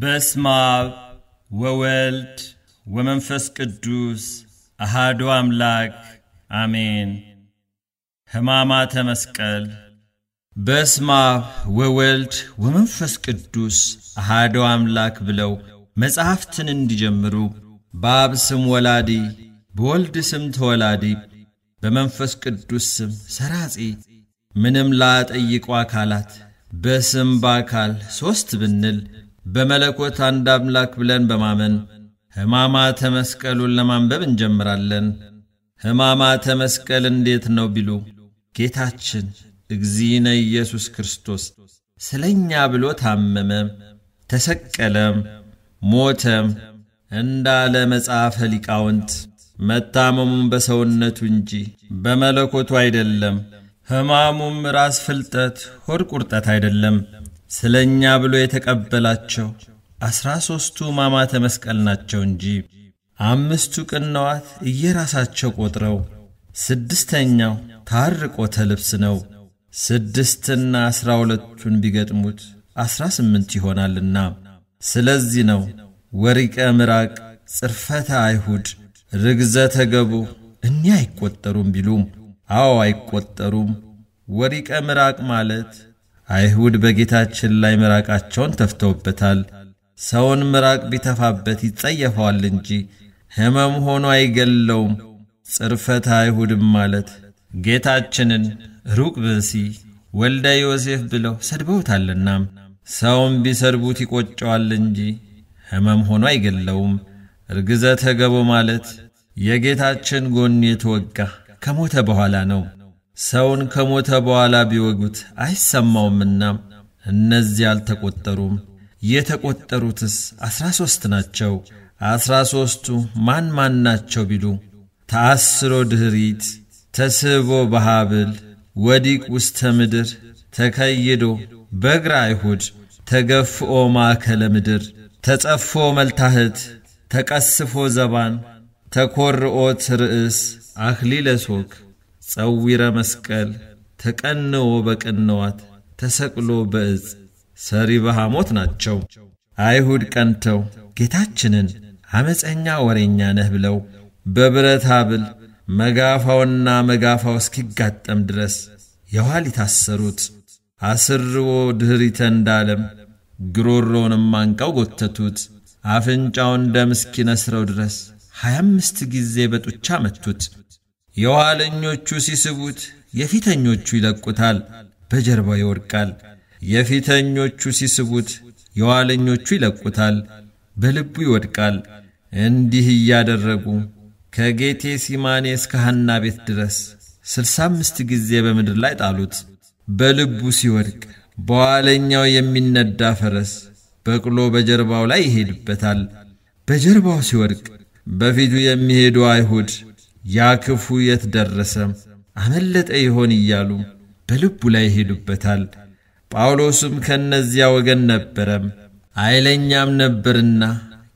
በስመ አብ ወወልድ ወመንፈስ ቅዱስ አሃዱ አምላክ አሜን። ሕማማተ መስቀል በስመ አብ ወወልድ ወመንፈስ ቅዱስ አሃዱ አምላክ ብለው መጽሐፍትን እንዲጀምሩ በአብ ስም ወላዲ፣ በወልድ ስም ተወላዲ፣ በመንፈስ ቅዱስ ስም ሰራጺ ምንም ላጠይቁ አካላት በስም በአካል ሦስት ብንል በመለኮት አንድ አምላክ ብለን በማመን ሕማማተ መስቀሉን ለማንበብ እንጀምራለን። ሕማማተ መስቀል እንዴት ነው ቢሉ ጌታችን እግዚእነ ኢየሱስ ክርስቶስ ስለ እኛ ብሎ ታመመ፣ ተሰቀለም፣ ሞተም እንዳለ መጽሐፈ ሊቃውንት መታመሙም በሰውነቱ እንጂ በመለኮቱ አይደለም። ሕማሙም ራስ ፍልጠት፣ ሆድ ቁርጠት አይደለም። ስለ እኛ ብሎ የተቀበላቸው አስራ ሦስቱ ማማተ መስቀል ናቸው እንጂ አምስቱ ቅነዋት እየራሳቸው ቆጥረው ስድስተኛው ታርቆ ተልብስ ነው። ስድስትና አስራ ሁለቱን ቢገጥሙት አስራ ስምንት ይሆናልና ስለዚህ ነው ወሪቀ ምራቅ ጽርፈተ አይሁድ ርግዘተ ተገቡ እኒ አይቈጠሩም ቢሉም፣ አዎ አይቈጠሩም። ወሪቀ ምራቅ ማለት አይሁድ በጌታችን ላይ ምራቃቸውን ተፍተውበታል። ሰውን ምራቅ ቢተፋበት ይጸየፈዋል እንጂ ሕመም ሆኖ አይገለውም። ጽርፈት አይሁድም ማለት ጌታችንን ሩቅ ብእሲ ወልደ ዮሴፍ ብለው ሰድበውታልና ሰውም ቢሰድቡት ይቆጨዋል እንጂ ሕመም ሆኖ አይገለውም። እርግዘተ ገቦ ማለት የጌታችን ጎን የተወጋ ከሞተ በኋላ ነው። ሰውን ከሞተ በኋላ ቢወጉት አይሰማውምና እነዚህ አልተቆጠሩም። የተቆጠሩትስ አስራ ሦስት ናቸው። አስራ ሦስቱ ማን ማን ናቸው ቢሉ ተአስሮ ድኅሪት፣ ተስቦ በሃብል፣ ወዲቅ ውስተ ምድር፣ ተከይዶ በእግረ አይሁድ፣ ተገፍኦ ማእከለ ምድር፣ ተጸፎ መልታህት፣ ተቀስፎ ዘባን፣ ተኰርኦት ርእስ አክሊለ ሶክ ጸዊረ መስቀል ተቀንዎ በቅንዋት ተሰቅሎ በእጽ ሰሪ በሃሞት ናቸው። አይሁድ ቀንተው ጌታችንን ዐመፀኛ ወሬኛ ነህ ብለው በብረት ሀብል መጋፋውና መጋፋው እስኪጋጠም ድረስ የኋል አሰሩት። አስርዎ ድኅሪተ እንዳለም ግሮሮውንም አንቀው ጎተቱት። አፍንጫውን ደም እስኪነስረው ድረስ ሀያ አምስት ጊዜ በጡቻ መቱት። የኋለኞቹ ሲስቡት የፊተኞቹ ይለቁታል፣ በጀርባው ይወድቃል። የፊተኞቹ ሲስቡት የኋለኞቹ ይለቁታል፣ በልቡ ይወድቃል። እንዲህ እያደረጉ ከጌቴ ሲማኔ እስከ ሐና ቤት ድረስ ስልሳ አምስት ጊዜ በምድር ላይ ጣሉት። በልቡ ሲወድቅ በኋለኛው የሚነዳ ፈረስ በቅሎ በጀርባው ላይ ይሄድበታል። በጀርባው ሲወድቅ በፊቱ የሚሄዱ አይሁድ ያ ክፉ የት ደረሰ አመለጠ ይሆን እያሉ በልቡ ላይ ይሄዱበታል። ጳውሎስም ከእነዚያ ወገን ነበረም፣ አይለኛም ነበርና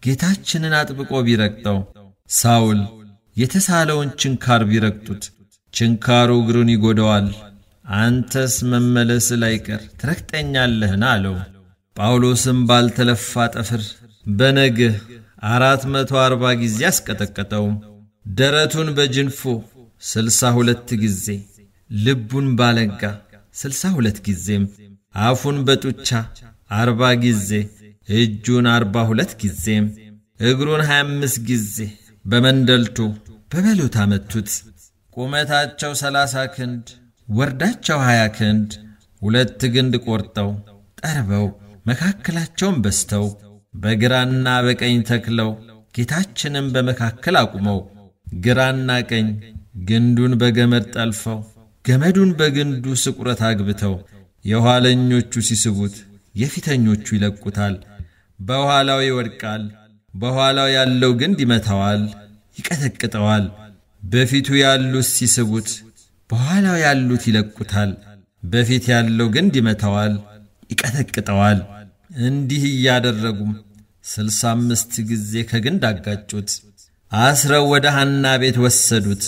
ጌታችንን አጥብቆ ቢረግጠው ሳውል የተሳለውን ችንካር ቢረግጡት ችንካሩ እግሩን ይጎደዋል። አንተስ መመለስ ላይቀር ትረግጠኛለህን አለው። ጳውሎስም ባልተለፋ ጠፍር በነግህ አራት መቶ አርባ ጊዜ አስቀጠቀጠው። ደረቱን በጅንፉ ስልሳ ሁለት ጊዜ ልቡን ባለጋ ስልሳ ሁለት ጊዜም አፉን በጡቻ አርባ ጊዜ እጁን አርባ ሁለት ጊዜም እግሩን ሀያ አምስት ጊዜ በመንደልቱ በበሎት መቱት። ቁመታቸው ሰላሳ ክንድ ወርዳቸው ሀያ ክንድ ሁለት ግንድ ቆርጠው ጠርበው መካከላቸውን በስተው በግራና በቀኝ ተክለው ጌታችንም በመካከል አቁመው ግራና ቀኝ ግንዱን በገመድ ጠልፈው ገመዱን በግንዱ ስቁረት አግብተው የኋለኞቹ ሲስቡት የፊተኞቹ ይለቁታል። በኋላው ይወድቃል። በኋላው ያለው ግንድ ይመታዋል፣ ይቀጠቅጠዋል። በፊቱ ያሉት ሲስቡት በኋላው ያሉት ይለቁታል። በፊት ያለው ግንድ ይመታዋል፣ ይቀጠቅጠዋል። እንዲህ እያደረጉም ስልሳ አምስት ጊዜ ከግንድ አጋጩት። አስረው ወደ ሐና ቤት ወሰዱት።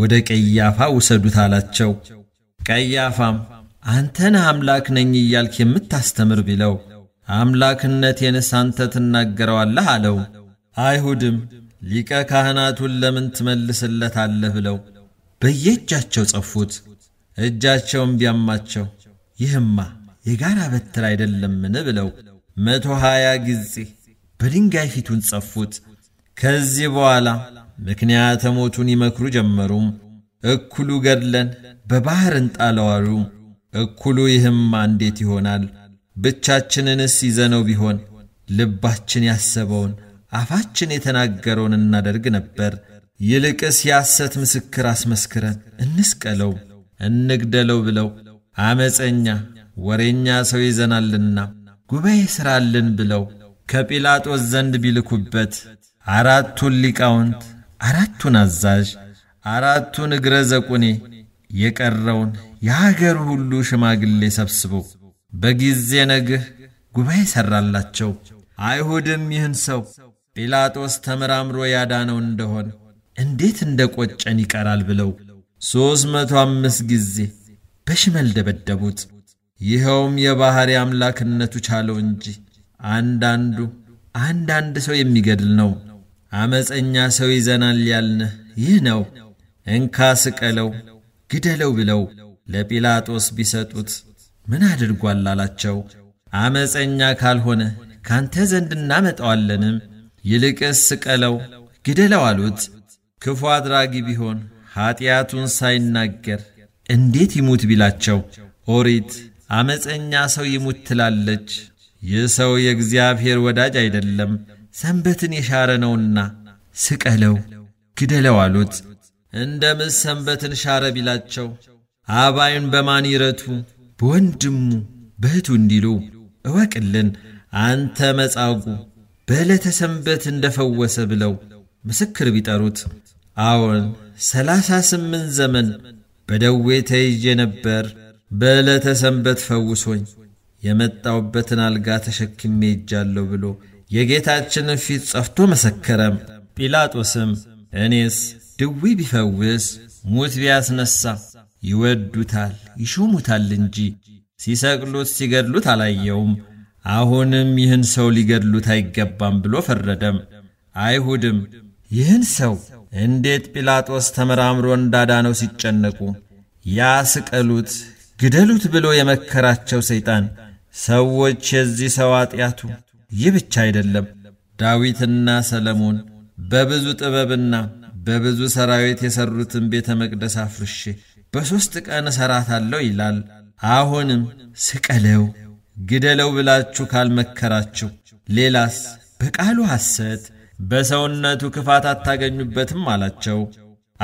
ወደ ቀያፋ ውሰዱት አላቸው። ቀያፋም አንተን አምላክ ነኝ እያልክ የምታስተምር ቢለው አምላክነቴንስ አንተ ትናገረዋለህ አለው። አይሁድም ሊቀ ካህናቱን ለምን ትመልስለታለህ ብለው በየእጃቸው ጸፉት። እጃቸውም ቢያማቸው ይህማ የጋራ በትር አይደለምን ብለው መቶ ሀያ ጊዜ በድንጋይ ፊቱን ጸፉት። ከዚህ በኋላ ምክንያተ ሞቱን ይመክሩ ጀመሩ። እኩሉ ገድለን በባሕር እንጣለዋሉ እኩሉ ይህማ እንዴት ይሆናል? ብቻችንንስ ይዘነው ቢሆን ልባችን ያሰበውን አፋችን የተናገረውን እናደርግ ነበር። ይልቅስ የሐሰት ምስክር አስመስክረን እንስቀለው፣ እንግደለው ብለው አመፀኛ ወሬኛ ሰው ይዘናልና ጉባኤ ሥራልን ብለው ከጲላጦስ ዘንድ ቢልኩበት አራቱን ሊቃውንት፣ አራቱን አዛዥ፣ አራቱን እግረ ዘቁኔ፣ የቀረውን የአገር ሁሉ ሽማግሌ ሰብስቦ በጊዜ ነግህ ጉባኤ ሠራላቸው። አይሁድም ይህን ሰው ጲላጦስ ተመራምሮ ያዳነው እንደሆን እንዴት እንደ ቈጨን ይቀራል ብለው ሦስት መቶ አምስት ጊዜ በሽመል ደበደቡት። ይኸውም የባሕሪ አምላክነቱ ቻለው እንጂ አንዳንዱ አንዳንድ ሰው የሚገድል ነው። አመፀኛ ሰው ይዘናል ያልንህ ይህ ነው። እንካ ስቀለው፣ ግደለው ብለው ለጲላጦስ ቢሰጡት ምን አድርጓል አላቸው። አመፀኛ ካልሆነ ካንተ ዘንድ እናመጣዋለንም፣ ይልቅስ ስቀለው፣ ግደለው አሉት። ክፉ አድራጊ ቢሆን ኀጢአቱን ሳይናገር እንዴት ይሙት ቢላቸው፣ ኦሪት አመፀኛ ሰው ይሙት ትላለች። ይህ ሰው የእግዚአብሔር ወዳጅ አይደለም ሰንበትን የሻረ ነውና ስቀለው፣ ግደለው አሉት። እንደ ምስ ሰንበትን ሻረ ቢላቸው አባይን በማን ይረቱ በወንድሙ በእቱ እንዲሉ እወቅልን አንተ መጻጉ በዕለተ ሰንበት እንደፈወሰ ብለው ምስክር ቢጠሩት አዎን ሰላሳ ስምንት ዘመን በደዌ ተይዤ ነበር፣ በዕለተ ሰንበት ፈውሶኝ የመጣውበትን አልጋ ተሸክሜ ይጃለሁ ብሎ የጌታችንን ፊት ጸፍቶ መሰከረም። ጲላጦስም እኔስ ድዊ ቢፈውስ ሙት ቢያስነሳ ይወዱታል ይሾሙታል እንጂ ሲሰቅሉት ሲገድሉት አላየውም። አሁንም ይህን ሰው ሊገድሉት አይገባም ብሎ ፈረደም። አይሁድም ይህን ሰው እንዴት ጲላጦስ ተመራምሮ እንዳዳነው ሲጨነቁ ያ ስቀሉት ግደሉት ብሎ የመከራቸው ሰይጣን ሰዎች የዚህ ሰው አጥያቱ ይህ ብቻ አይደለም። ዳዊትና ሰለሞን በብዙ ጥበብና በብዙ ሰራዊት የሠሩትን ቤተ መቅደስ አፍርሼ በሦስት ቀን እሠራታለሁ ይላል። አሁንም ስቀለው፣ ግደለው ብላችሁ ካልመከራችሁ ሌላስ በቃሉ ሐሰት በሰውነቱ ክፋት አታገኙበትም አላቸው።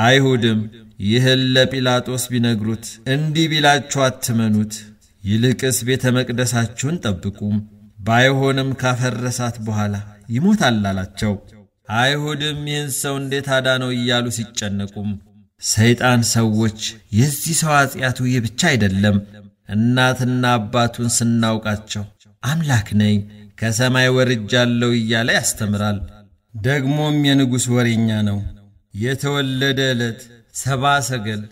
አይሁድም ይህን ለጲላጦስ ቢነግሩት እንዲህ ቢላችሁ አትመኑት፣ ይልቅስ ቤተ መቅደሳችሁን ጠብቁም ባይሆንም ካፈረሳት በኋላ ይሞታል አላቸው። አይሁድም ይህን ሰው እንዴት አዳነው እያሉ ሲጨነቁም ሰይጣን ሰዎች የዚህ ሰው አጽያቱ ይህ ብቻ አይደለም፣ እናትና አባቱን ስናውቃቸው አምላክ ነኝ ከሰማይ ወርጃለሁ እያለ ያስተምራል። ደግሞም የንጉሥ ወሬኛ ነው። የተወለደ ዕለት ሰባ ሰገል፣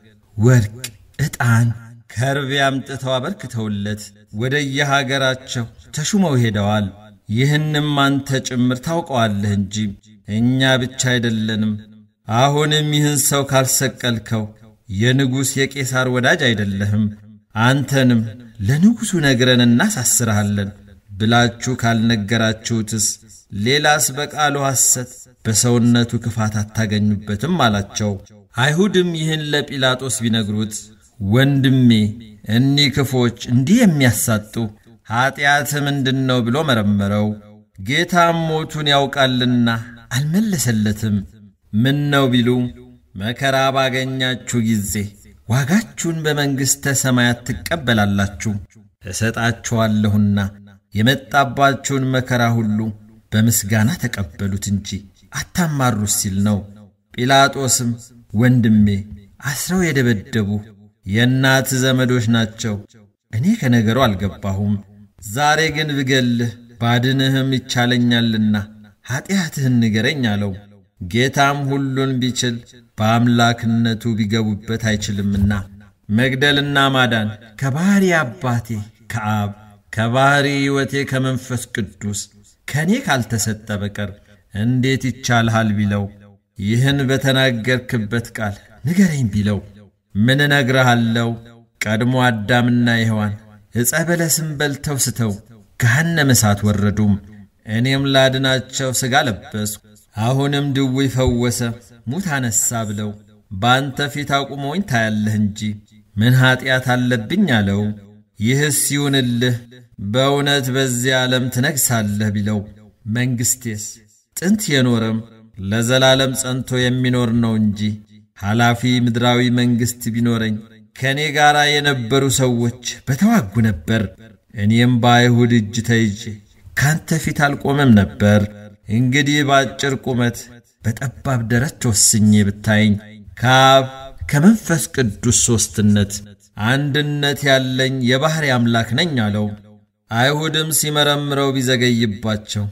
ወርቅ፣ ዕጣን፣ ከርቤ አምጥተው አበርክተውለት ወደ የሀገራቸው ተሹመው ሄደዋል። ይህንም አንተ ጭምር ታውቀዋለህ እንጂ እኛ ብቻ አይደለንም። አሁንም ይህን ሰው ካልሰቀልከው የንጉሥ የቄሳር ወዳጅ አይደለህም። አንተንም ለንጉሡ ነግረን እናሳስረሃለን ብላችሁ ካልነገራችሁትስ ሌላስ በቃሉ ሐሰት በሰውነቱ ክፋት አታገኙበትም አላቸው። አይሁድም ይህን ለጲላጦስ ቢነግሩት ወንድሜ፣ እኒህ ክፎች እንዲህ የሚያሳጡ ኀጢአት ምንድን ነው ብሎ መረመረው። ጌታም ሞቱን ያውቃልና አልመለሰለትም። ምን ነው ቢሉ መከራ ባገኛችሁ ጊዜ ዋጋችሁን በመንግሥተ ሰማያት ትቀበላላችሁ እሰጣችኋለሁና የመጣባችሁን መከራ ሁሉ በምስጋና ተቀበሉት እንጂ አታማሩት ሲል ነው። ጲላጦስም ወንድሜ፣ አስረው የደበደቡ የእናት ዘመዶች ናቸው፣ እኔ ከነገሩ አልገባሁም ዛሬ ግን ብገልህ ባድንህም ይቻለኛልና ኀጢአትህን ንገረኝ አለው። ጌታም ሁሉን ቢችል በአምላክነቱ ቢገቡበት አይችልምና መግደልና ማዳን ከባሕሪ አባቴ ከአብ ከባሕሪ ሕይወቴ ከመንፈስ ቅዱስ ከእኔ ካልተሰጠ በቀር እንዴት ይቻልሃል ቢለው ይህን በተናገርክበት ቃል ንገረኝ ቢለው ምን እነግርሃለው ቀድሞ አዳምና ይኸዋን ዕፀ በለስም በልተው ስተው ገሃነመ እሳት ወረዱ። እኔም ላድናቸው ሥጋ ለበስኩ። አሁንም ድዊ ፈወሰ፣ ሙት አነሳ ብለው በአንተ ፊት አቁሞኝ ታያለህ እንጂ ምን ኀጢአት አለብኝ አለው። ይህስ ይሁንልህ በእውነት በዚያ ዓለም ትነግሣለህ ቢለው መንግሥቴስ ጥንት የኖረም ለዘላለም ጸንቶ የሚኖር ነው እንጂ ኃላፊ ምድራዊ መንግሥት ቢኖረኝ ከእኔ ጋር የነበሩ ሰዎች በተዋጉ ነበር። እኔም በአይሁድ እጅ ተይዤ ካንተ ፊት አልቆመም ነበር። እንግዲህ በአጭር ቁመት በጠባብ ደረች ወስኜ ብታይኝ ከአብ ከመንፈስ ቅዱስ ሦስትነት አንድነት ያለኝ የባሕርይ አምላክ ነኝ አለው። አይሁድም ሲመረምረው ቢዘገይባቸው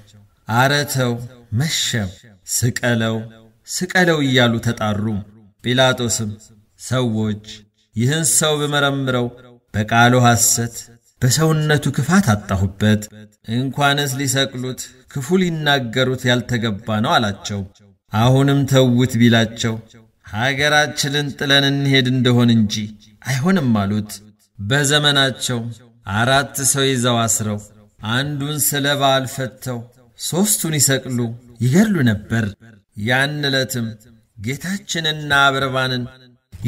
አረተው፣ መሸም፣ ስቀለው ስቀለው እያሉ ተጣሩ። ጲላጦስም ሰዎች ይህን ሰው ብመረምረው በቃሉ ሐሰት በሰውነቱ ክፋት አጣሁበት፣ እንኳንስ ሊሰቅሉት ክፉ ሊናገሩት ያልተገባ ነው አላቸው። አሁንም ተዉት ቢላቸው ሀገራችንን ጥለን እንሄድ እንደሆን እንጂ አይሆንም አሉት። በዘመናቸው አራት ሰው ይዘው አስረው አንዱን ስለ በዓል ፈተው ሦስቱን ይሰቅሉ ይገድሉ ነበር። ያን ዕለትም ጌታችንና አብርባንን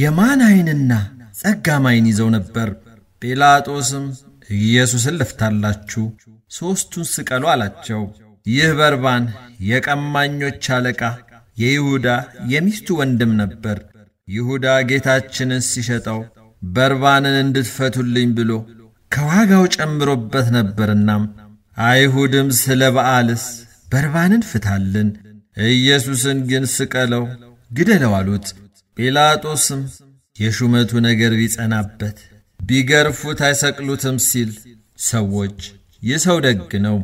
የማን ዐይንና ጸጋማይን ይዘው ነበር። ጲላጦስም ኢየሱስን ልፍታላችሁ፣ ሦስቱን ስቀሉ አላቸው። ይህ በርባን የቀማኞች አለቃ የይሁዳ የሚስቱ ወንድም ነበር። ይሁዳ ጌታችንን ሲሸጠው በርባንን እንድትፈቱልኝ ብሎ ከዋጋው ጨምሮበት ነበርና፣ አይሁድም ስለ በዓልስ በርባንን ፍታልን፣ ኢየሱስን ግን ስቀለው፣ ግደለው አሉት። ጲላጦስም የሹመቱ ነገር ቢጸናበት ቢገርፉት አይሰቅሉትም ሲል ሰዎች የሰው ደግ ነው፣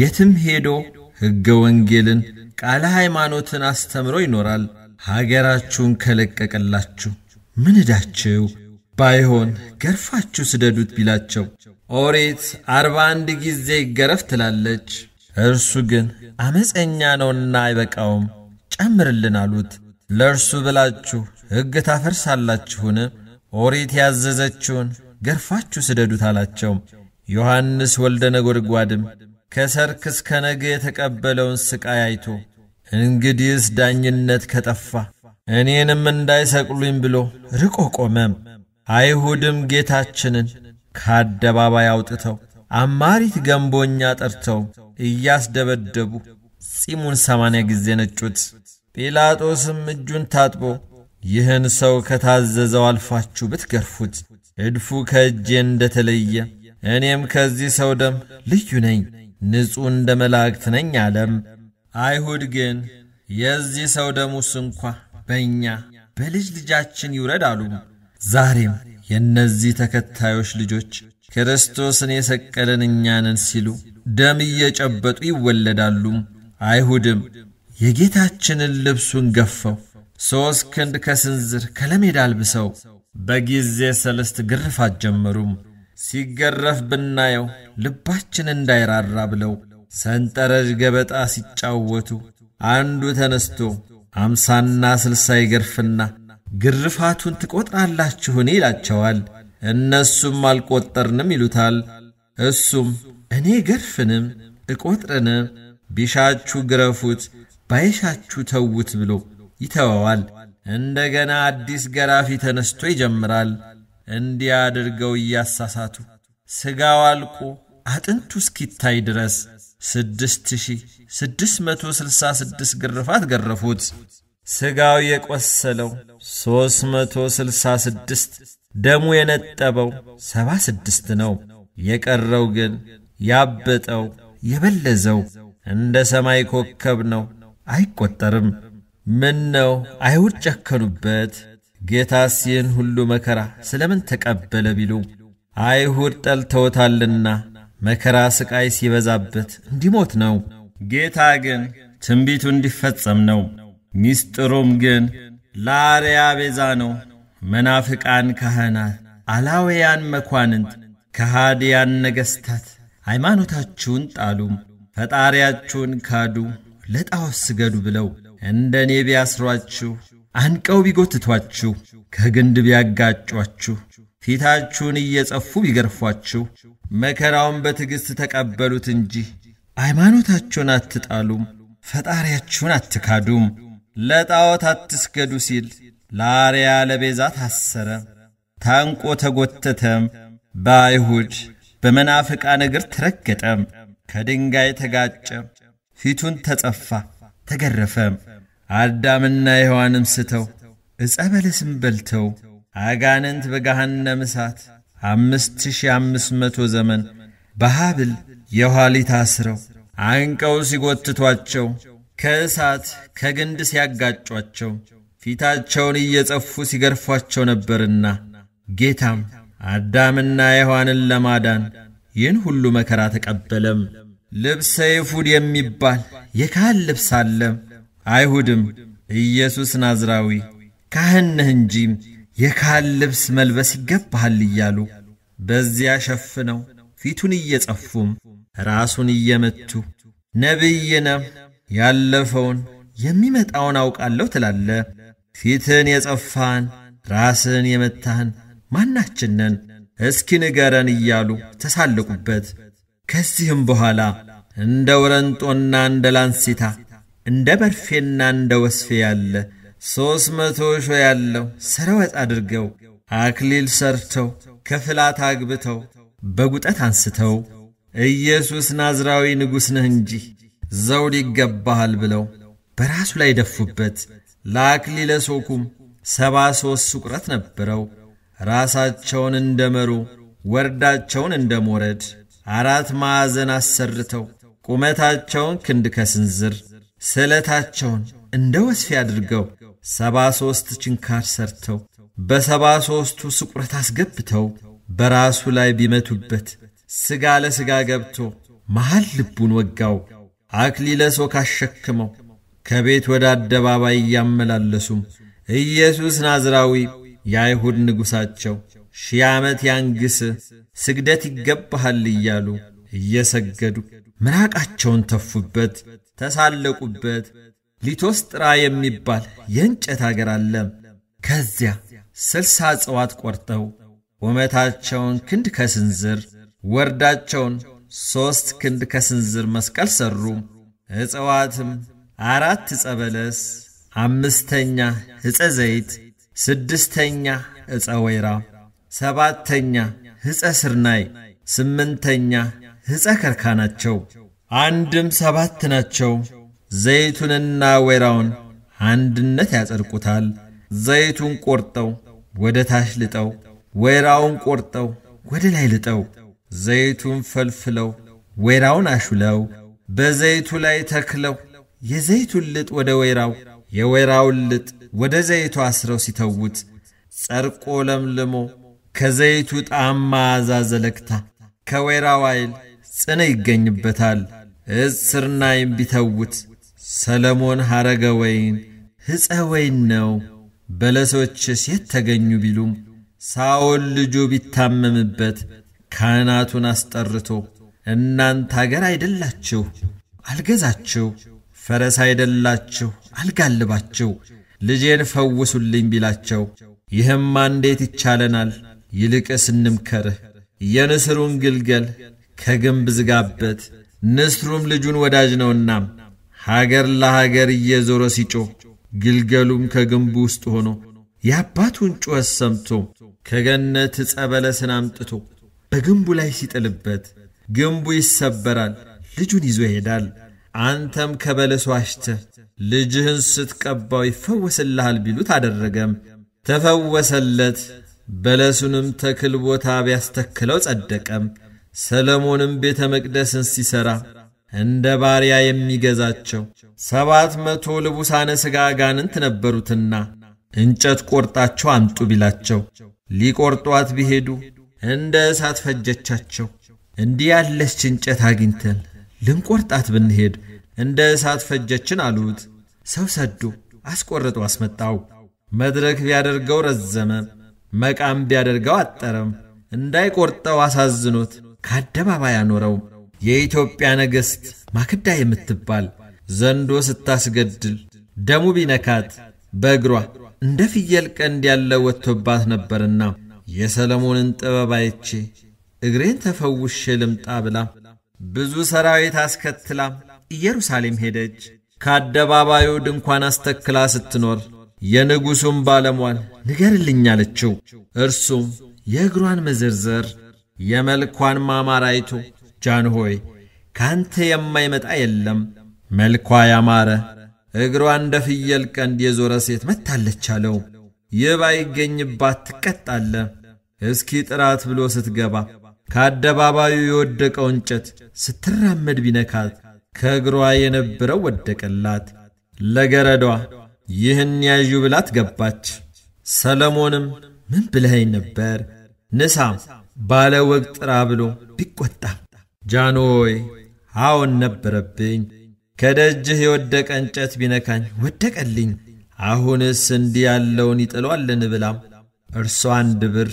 የትም ሄዶ ሕገ ወንጌልን ቃለ ሃይማኖትን አስተምሮ ይኖራል፣ ሀገራችሁን ከለቀቀላችሁ ምን ባይሆን ገርፋችሁ ስደዱት ቢላቸው ኦሪት አርባ አንድ ጊዜ ይገረፍ ትላለች። እርሱ ግን አመፀኛ ነውና አይበቃውም ጨምርልን አሉት። ለእርሱ ብላችሁ ሕግ ታፈርሳላችሁን? ኦሪት ያዘዘችውን ገርፋችሁ ስደዱት አላቸው። ዮሐንስ ወልደ ነጎድጓድም ከሰርክ እስከ ነገ የተቀበለውን ሥቃይ አይቶ እንግዲህስ ዳኝነት ከጠፋ እኔንም እንዳይሰቅሉኝ ብሎ ርቆ ቆመ። አይሁድም ጌታችንን ከአደባባይ አውጥተው አማሪት ገንቦኛ ጠርተው እያስደበደቡ ጺሙን ሰማንያ ጊዜ ነጩት። ጲላጦስም እጁን ታጥቦ ይህን ሰው ከታዘዘው አልፋችሁ ብትገርፉት እድፉ ከእጄ እንደተለየ እኔም ከዚህ ሰው ደም ልዩ ነኝ፣ ንጹሕ እንደ መላእክት ነኝ አለም። አይሁድ ግን የዚህ ሰው ደሙስ እንኳ በእኛ በልጅ ልጃችን ይውረድ አሉ። ዛሬም የእነዚህ ተከታዮች ልጆች ክርስቶስን የሰቀለን እኛንን ሲሉ ደም እየጨበጡ ይወለዳሉ። አይሁድም የጌታችንን ልብሱን ገፈው ሦስት ክንድ ከስንዝር ከለሜዳ አልብሰው በጊዜ ሰለስት ግርፋት ጀመሩም። ሲገረፍ ብናየው ልባችን እንዳይራራ ብለው ሰንጠረዥ ገበጣ ሲጫወቱ አንዱ ተነስቶ አምሳና ስልሳ ይገርፍና ግርፋቱን ትቈጥራላችሁን ይላቸዋል። እነሱም አልቆጠርንም ይሉታል። እሱም እኔ ገርፍንም እቆጥርንም ቢሻችሁ ግረፉት ባይሻችሁ ተዉት ብሎ ይተወዋል። እንደገና አዲስ ገራፊ ተነስቶ ይጀምራል። እንዲህ አድርገው እያሳሳቱ ሥጋው አልቆ አጥንቱ እስኪታይ ድረስ ስድስት ሺህ ስድስት መቶ ስልሳ ስድስት ግርፋት ገረፉት። ሥጋው የቆሰለው ሦስት መቶ ስልሳ ስድስት ደሙ የነጠበው ሰባ ስድስት ነው። የቀረው ግን ያበጠው የበለዘው እንደ ሰማይ ኮከብ ነው፣ አይቆጠርም። ምን ነው አይሁድ ጨከኑበት፣ ጌታስ ይህን ሁሉ መከራ ስለምን ተቀበለ ቢሉ አይሁድ ጠልተውታልና መከራ ሥቃይ ሲበዛበት እንዲሞት ነው። ጌታ ግን ትንቢቱ እንዲፈጸም ነው። ሚስጥሩም ግን ለአርያ ቤዛ ነው። መናፍቃን ካህናት፣ አላውያን መኳንንት፣ ከሃዲያን ነገሥታት ሃይማኖታችሁን ጣሉ፣ ፈጣሪያችሁን ካዱ፣ ለጣዖት ስገዱ ብለው እንደ እኔ ቢያስሯችሁ፣ አንቀው ቢጎትቷችሁ፣ ከግንድ ቢያጋጯችሁ፣ ፊታችሁን እየጸፉ ቢገርፏችሁ፣ መከራውን በትዕግሥት ተቀበሉት እንጂ ሃይማኖታችሁን አትጣሉም፣ ፈጣሪያችሁን አትካዱም። ለጣዖት አትስገዱ ሲል ለአርያ ለቤዛ ታሰረ፣ ታንቆ ተጎተተም፣ በአይሁድ በመናፍቃን እግር ተረገጠም፣ ከድንጋይ ተጋጨም ፊቱን ተጸፋ፣ ተገረፈም። አዳምና ሔዋንም ስተው ዕፀ በለስም በልተው አጋንንት በገሃነም እሳት አምስት ሺህ አምስት መቶ ዘመን በሐብል የኋሊት አስረው አንቀው ሲጎትቷቸው ከእሳት ከግንድ ሲያጋጯቸው ፊታቸውን እየጸፉ ሲገርፏቸው ነበርና ጌታም አዳምና ሔዋንን ለማዳን ይህን ሁሉ መከራ ተቀበለም። ልብሰ ኤፉድ የሚባል የካህን ልብስ አለም። አይሁድም ኢየሱስ ናዝራዊ ካህን ነህ እንጂ የካህን ልብስ መልበስ ይገባሃል እያሉ በዚያ ሸፍነው ፊቱን እየጸፉም ራሱን እየመቱ ነቢይ ነህ፣ ያለፈውን የሚመጣውን አውቃለሁ ትላለ። ፊትን የጸፋን ራስን የመታህን ማናችነን እስኪ ንገረን እያሉ ተሳለቁበት። ከዚህም በኋላ እንደ ውረንጦና እንደ ላንሲታ እንደ መርፌና እንደ ወስፌ ያለ ሦስት መቶ ሾ ያለው ሰረወጥ አድርገው አክሊል ሰርተው ከፍላት አግብተው በጉጠት አንስተው ኢየሱስ ናዝራዊ ንጉሥ ነህ እንጂ ዘውድ ይገባሃል ብለው በራሱ ላይ ደፉበት። ለአክሊለ ሶኩም ሰባ ሦስት ሱቁረት ነበረው። ራሳቸውን እንደ መሩ ወርዳቸውን እንደ ሞረድ አራት ማዕዘን አሰርተው ቁመታቸውን ክንድ ከስንዝር ስለታቸውን እንደ ወስፌ አድርገው ሰባ ሦስት ችንካር ሰርተው በሰባ ሦስቱ ስቁረት አስገብተው በራሱ ላይ ቢመቱበት ሥጋ ለሥጋ ገብቶ መሐል ልቡን ወጋው። አክሊለ ሦክ አሸክመው ከቤት ወደ አደባባይ እያመላለሱም ኢየሱስ ናዝራዊ የአይሁድ ንጉሣቸው ሺህ ዓመት ያንግስ ስግደት ይገባሃል እያሉ እየሰገዱ ምራቃቸውን ተፉበት። ተሳለቁበት። ሊቶስጥራ የሚባል የእንጨት አገር አለ። ከዚያ ስልሳ እጽዋት ቆርጠው ቁመታቸውን ክንድ ከስንዝር ወርዳቸውን ሦስት ክንድ ከስንዝር መስቀል ሠሩ። እጽዋትም አራት ዕፀ በለስ፣ አምስተኛ ዕፀ ዘይት፣ ስድስተኛ ዕፀ ወይራ፣ ሰባተኛ ዕፀ ስርናይ፣ ስምንተኛ ዕፀ ከርካ ናቸው። አንድም ሰባት ናቸው። ዘይቱንና ወይራውን አንድነት ያጸድቁታል። ዘይቱን ቆርጠው ወደ ታች ልጠው፣ ወይራውን ቆርጠው ወደ ላይ ልጠው፣ ዘይቱን ፈልፍለው ወይራውን አሹለው፣ በዘይቱ ላይ ተክለው የዘይቱን ልጥ ወደ ወይራው የወይራውን ልጥ ወደ ዘይቱ አስረው ሲተውት ጸርቆ ለምልሞ ከዘይቱ ጣዕም መዓዛ ዘለግታ ከወይራው አይል ጽነ ይገኝበታል። እጽ ቢተውት ሰለሞን ሐረገ ወይን ሕፀ ወይን ነው በለሶችስ የት ተገኙ ቢሉም ሳኦል ልጁ ቢታመምበት ካህናቱን አስጠርቶ እናንተ አገር አይደላችሁ አልገዛችሁ፣ ፈረስ አይደላችሁ አልጋልባችሁ፣ ልጄን ፈውሱልኝ ቢላቸው ይህም እንዴት ይቻለናል? ይልቅስ እንምከርህ፣ የንስሩን ግልገል ከግንብ ዝጋበት ንስሩም ልጁን ወዳጅ ነውና ሀገር ለሀገር እየዞረ ሲጮ ግልገሉም ከግንቡ ውስጥ ሆኖ የአባቱን ጩኸት ሰምቶ ከገነት ዕፀ አምጥቶ በግንቡ ላይ ሲጥልበት ግንቡ ይሰበራል፣ ልጁን ይዞ ይሄዳል። አንተም ከበለሱ አሽተ ልጅህን ስትቀባው ይፈወስልሃል ቢሉት አደረገም፣ ተፈወሰለት። በለሱንም ተክል ቦታ ቢያስተክለው ጸደቀም። ሰለሞንም ቤተ መቅደስን ሲሠራ እንደ ባሪያ የሚገዛቸው ሰባት መቶ ልቡሳነ ሥጋ አጋንንት ነበሩትና እንጨት ቆርጣቸው አምጡ ቢላቸው ሊቆርጧት ቢሄዱ እንደ እሳት ፈጀቻቸው። እንዲህ ያለች እንጨት አግኝተን ልንቈርጣት ብንሄድ እንደ እሳት ፈጀችን አሉት። ሰው ሰዶ አስቆርጦ አስመጣው። መድረክ ቢያደርገው ረዘመ፣ መቃም ቢያደርገው አጠረም። እንዳይቆርጠው አሳዝኖት ከአደባባይ አኖረው። የኢትዮጵያ ነገሥት ማክዳ የምትባል ዘንዶ ስታስገድል ደሙ ቢነካት በእግሯ እንደ ፍየል ቀንድ ያለ ወጥቶባት ነበርና የሰለሞንን ጥበብ አይቼ እግሬን ተፈውሼ ልምጣ ብላ ብዙ ሰራዊት አስከትላ ኢየሩሳሌም ሄደች። ከአደባባዩ ድንኳን አስተክላ ስትኖር የንጉሡም ባለሟል ንገርልኝ አለችው። እርሱም የእግሯን መዘርዘር የመልኳን ማማር አይቶ ጃን ሆይ ካንተ የማይመጣ የለም፣ መልኳ ያማረ እግሯ እንደ ፍየል ቀንድ የዞረ ሴት መታለች አለው። ይህ ባይገኝባት ትቀጣለ። እስኪ ጥራት ብሎ ስትገባ ከአደባባዩ የወደቀው እንጨት ስትራመድ ቢነካት ከእግሯ የነበረው ወደቀላት። ለገረዷ ይህን ያዡ ብላት ገባች። ሰለሞንም ምን ብለኸኝ ነበር? ንሳም ባለ ወግ ጥራ ብሎ ቢቆጣ ጃኖይ አዎን ነበረብኝ። ከደጅህ የወደቀ እንጨት ቢነካኝ ወደቀልኝ። አሁንስ እንዲህ ያለውን ይጥሏልን ብላም እርሷ አንድ ብር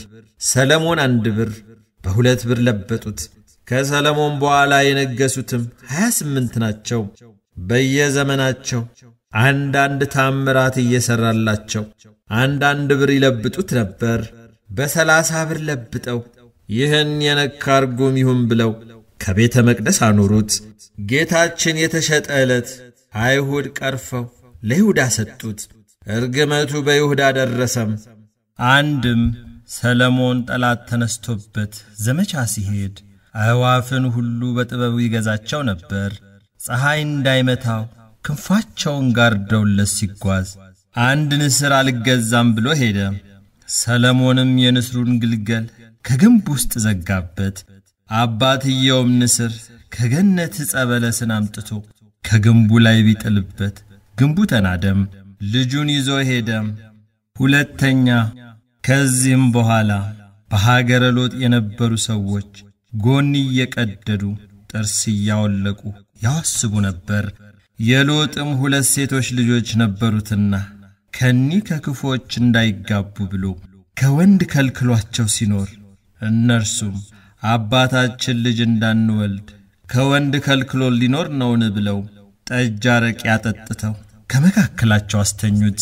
ሰለሞን አንድ ብር በሁለት ብር ለበጡት። ከሰለሞን በኋላ የነገሱትም ሀያ ስምንት ናቸው። በየዘመናቸው አንዳንድ ታምራት እየሠራላቸው አንዳንድ ብር ይለብጡት ነበር። በሰላሳ ብር ለብጠው ይህን የነካ እርጉም ይሁን ብለው ከቤተ መቅደስ አኖሩት። ጌታችን የተሸጠ ዕለት አይሁድ ቀርፈው ለይሁዳ ሰጡት። እርግመቱ በይሁዳ ደረሰም። አንድም ሰለሞን ጠላት ተነስቶበት ዘመቻ ሲሄድ አዕዋፍን ሁሉ በጥበቡ ይገዛቸው ነበር። ፀሐይ እንዳይመታው ክንፋቸውን ጋርደውለት ሲጓዝ አንድ ንስር አልገዛም ብሎ ሄደ። ሰለሞንም የንስሩን ግልገል ከግንብ ውስጥ ዘጋበት። አባትየውም ንስር ከገነት ዕፀ በለስን አምጥቶ ከግንቡ ላይ ቢጥልበት ግንቡ ተናደም፣ ልጁን ይዞ ሄደም። ሁለተኛ ከዚህም በኋላ በሀገረ ሎጥ የነበሩ ሰዎች ጎን እየቀደዱ ጥርስ እያወለቁ ያዋስቡ ነበር። የሎጥም ሁለት ሴቶች ልጆች ነበሩትና ከኒ ከክፎች እንዳይጋቡ ብሎ ከወንድ ከልክሏቸው ሲኖር እነርሱም አባታችን ልጅ እንዳንወልድ ከወንድ ከልክሎ ሊኖር ነውን? ብለው ጠጅ አረቄ አጠጥተው ከመካከላቸው አስተኙት።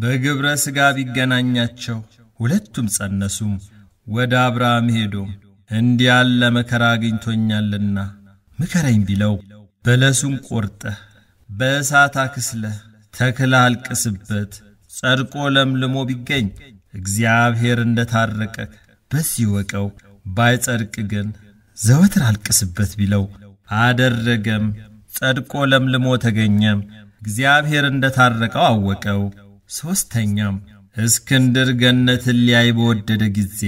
በግብረ ሥጋ ቢገናኛቸው ሁለቱም ጸነሱ። ወደ አብርሃም ሄዶ እንዲያለ መከራ አግኝቶኛልና ምከረኝ ቢለው በለሱን ቆርጠህ በእሳት አክስለህ ተክለህ አልቅስበት፣ ጸድቆ ለምልሞ ቢገኝ እግዚአብሔር እንደ ታረቀህ በስ ይወቀው ባይጸድቅ ግን ዘወትር አልቅስበት ቢለው አደረገም። ጸድቆ ለምልሞ ተገኘም። እግዚአብሔር እንደ ታረቀው አወቀው። ሦስተኛም እስክንድር ገነትን ሊያይ በወደደ ጊዜ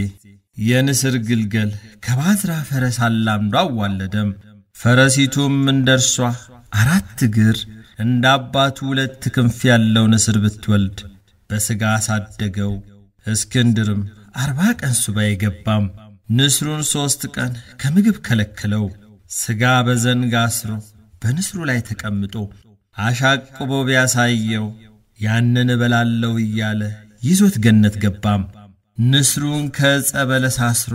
የንስር ግልገል ከባዝራ ፈረስ አላምዶ አዋለደም። ፈረሲቱም እንደ እርሷ አራት እግር እንደ አባቱ ሁለት ክንፍ ያለው ንስር ብትወልድ በሥጋ አሳደገው። እስክንድርም አርባ ቀን ሱባ ገባም ንስሩን ሦስት ቀን ከምግብ ከለከለው። ሥጋ በዘንግ አስሮ በንስሩ ላይ ተቀምጦ አሻቅቦ ቢያሳየው ያንን እበላለው እያለ ይዞት ገነት ገባም። ንስሩን ከዕፀ በለስ አስሮ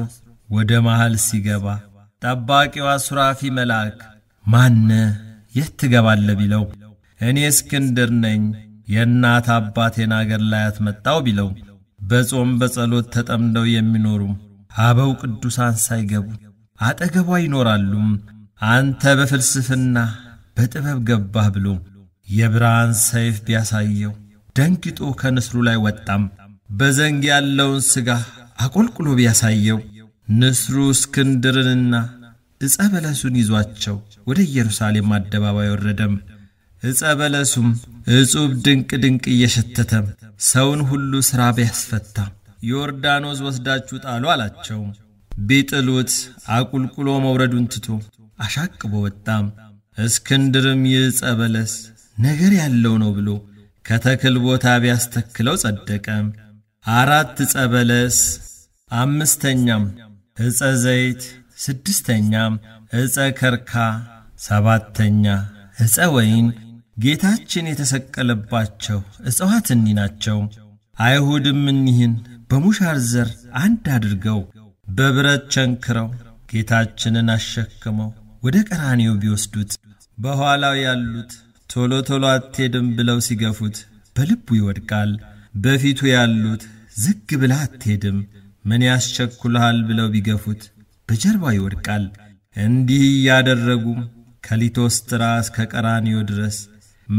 ወደ መሃል ሲገባ ጠባቂዋ ሱራፊ መልአክ ማነ የት ትገባለ ቢለው እኔ እስክንድር ነኝ የእናት አባቴን አገር ላይ አትመጣው ቢለው በጾም በጸሎት ተጠምደው የሚኖሩ አበው ቅዱሳን ሳይገቡ አጠገቧ ይኖራሉ። አንተ በፍልስፍና በጥበብ ገባህ ብሎ የብርሃን ሰይፍ ቢያሳየው ደንግጦ ከንስሩ ላይ ወጣም። በዘንግ ያለውን ሥጋ አቆልቁሎ ቢያሳየው ንስሩ እስክንድርንና ዕፀ በለሱን ይዟቸው ወደ ኢየሩሳሌም አደባባይ ወረደም። ዕፀ በለሱም እጹብ ድንቅ ድንቅ እየሸተተም ሰውን ሁሉ ሥራ ቢያስፈታ ዮርዳኖስ ወስዳችሁ ጣሉ አላቸው። ቢጥሉት አቁልቁሎ መውረዱን ትቶ አሻቅቦ ወጣም። እስክንድርም ይህ ጸበለስ ነገር ያለው ነው ብሎ ከተክል ቦታ ቢያስተክለው ጸደቀ። አራት ጸበለስ፣ አምስተኛም ዕፀ ዘይት፣ ስድስተኛም ዕፀ ከርካ፣ ሰባተኛ ዕፀ ወይን ጌታችን የተሰቀለባቸው እጽዋት እኒ ናቸው። አይሁድም እኒህን በሙሻር ዘር አንድ አድርገው በብረት ቸንክረው ጌታችንን አሸክመው ወደ ቀራኔው ቢወስዱት በኋላው ያሉት ቶሎ ቶሎ አትሄድም ብለው ሲገፉት በልቡ ይወድቃል። በፊቱ ያሉት ዝግ ብላ አትሄድም ምን ያስቸኩልሃል ብለው ቢገፉት በጀርባው ይወድቃል። እንዲህ እያደረጉም ከሊቶስትራ እስከ ቀራኒዮ ድረስ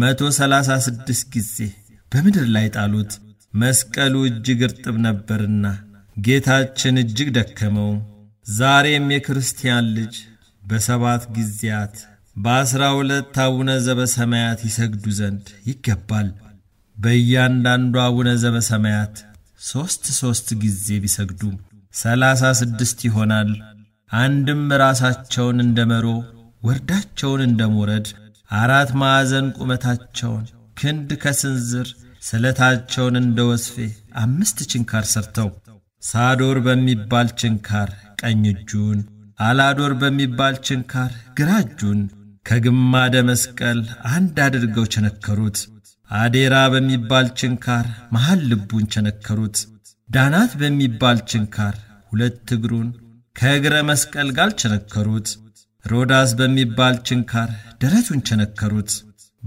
መቶ ሰላሳ ስድስት ጊዜ በምድር ላይ ጣሉት። መስቀሉ እጅግ እርጥብ ነበርና ጌታችን እጅግ ደከመው። ዛሬም የክርስቲያን ልጅ በሰባት ጊዜያት በአስራ ሁለት አቡነ ዘበ ሰማያት ይሰግዱ ዘንድ ይገባል። በእያንዳንዱ አቡነ ዘበ ሰማያት ሦስት ሦስት ጊዜ ቢሰግዱ ሰላሳ ስድስት ይሆናል። አንድም ራሳቸውን እንደ መሮ ወርዳቸውን እንደ ሞረድ አራት ማዕዘን ቁመታቸውን ክንድ ከስንዝር ስለታቸውን እንደ ወስፌ አምስት ችንካር ሰርተው ሳዶር በሚባል ችንካር ቀኝ እጁን፣ አላዶር በሚባል ችንካር ግራ እጁን ከግማደ መስቀል አንድ አድርገው ቸነከሩት። አዴራ በሚባል ችንካር መሐል ልቡን ቸነከሩት። ዳናት በሚባል ችንካር ሁለት እግሩን ከእግረ መስቀል ጋር ቸነከሩት። ሮዳስ በሚባል ችንካር ደረቱን ቸነከሩት።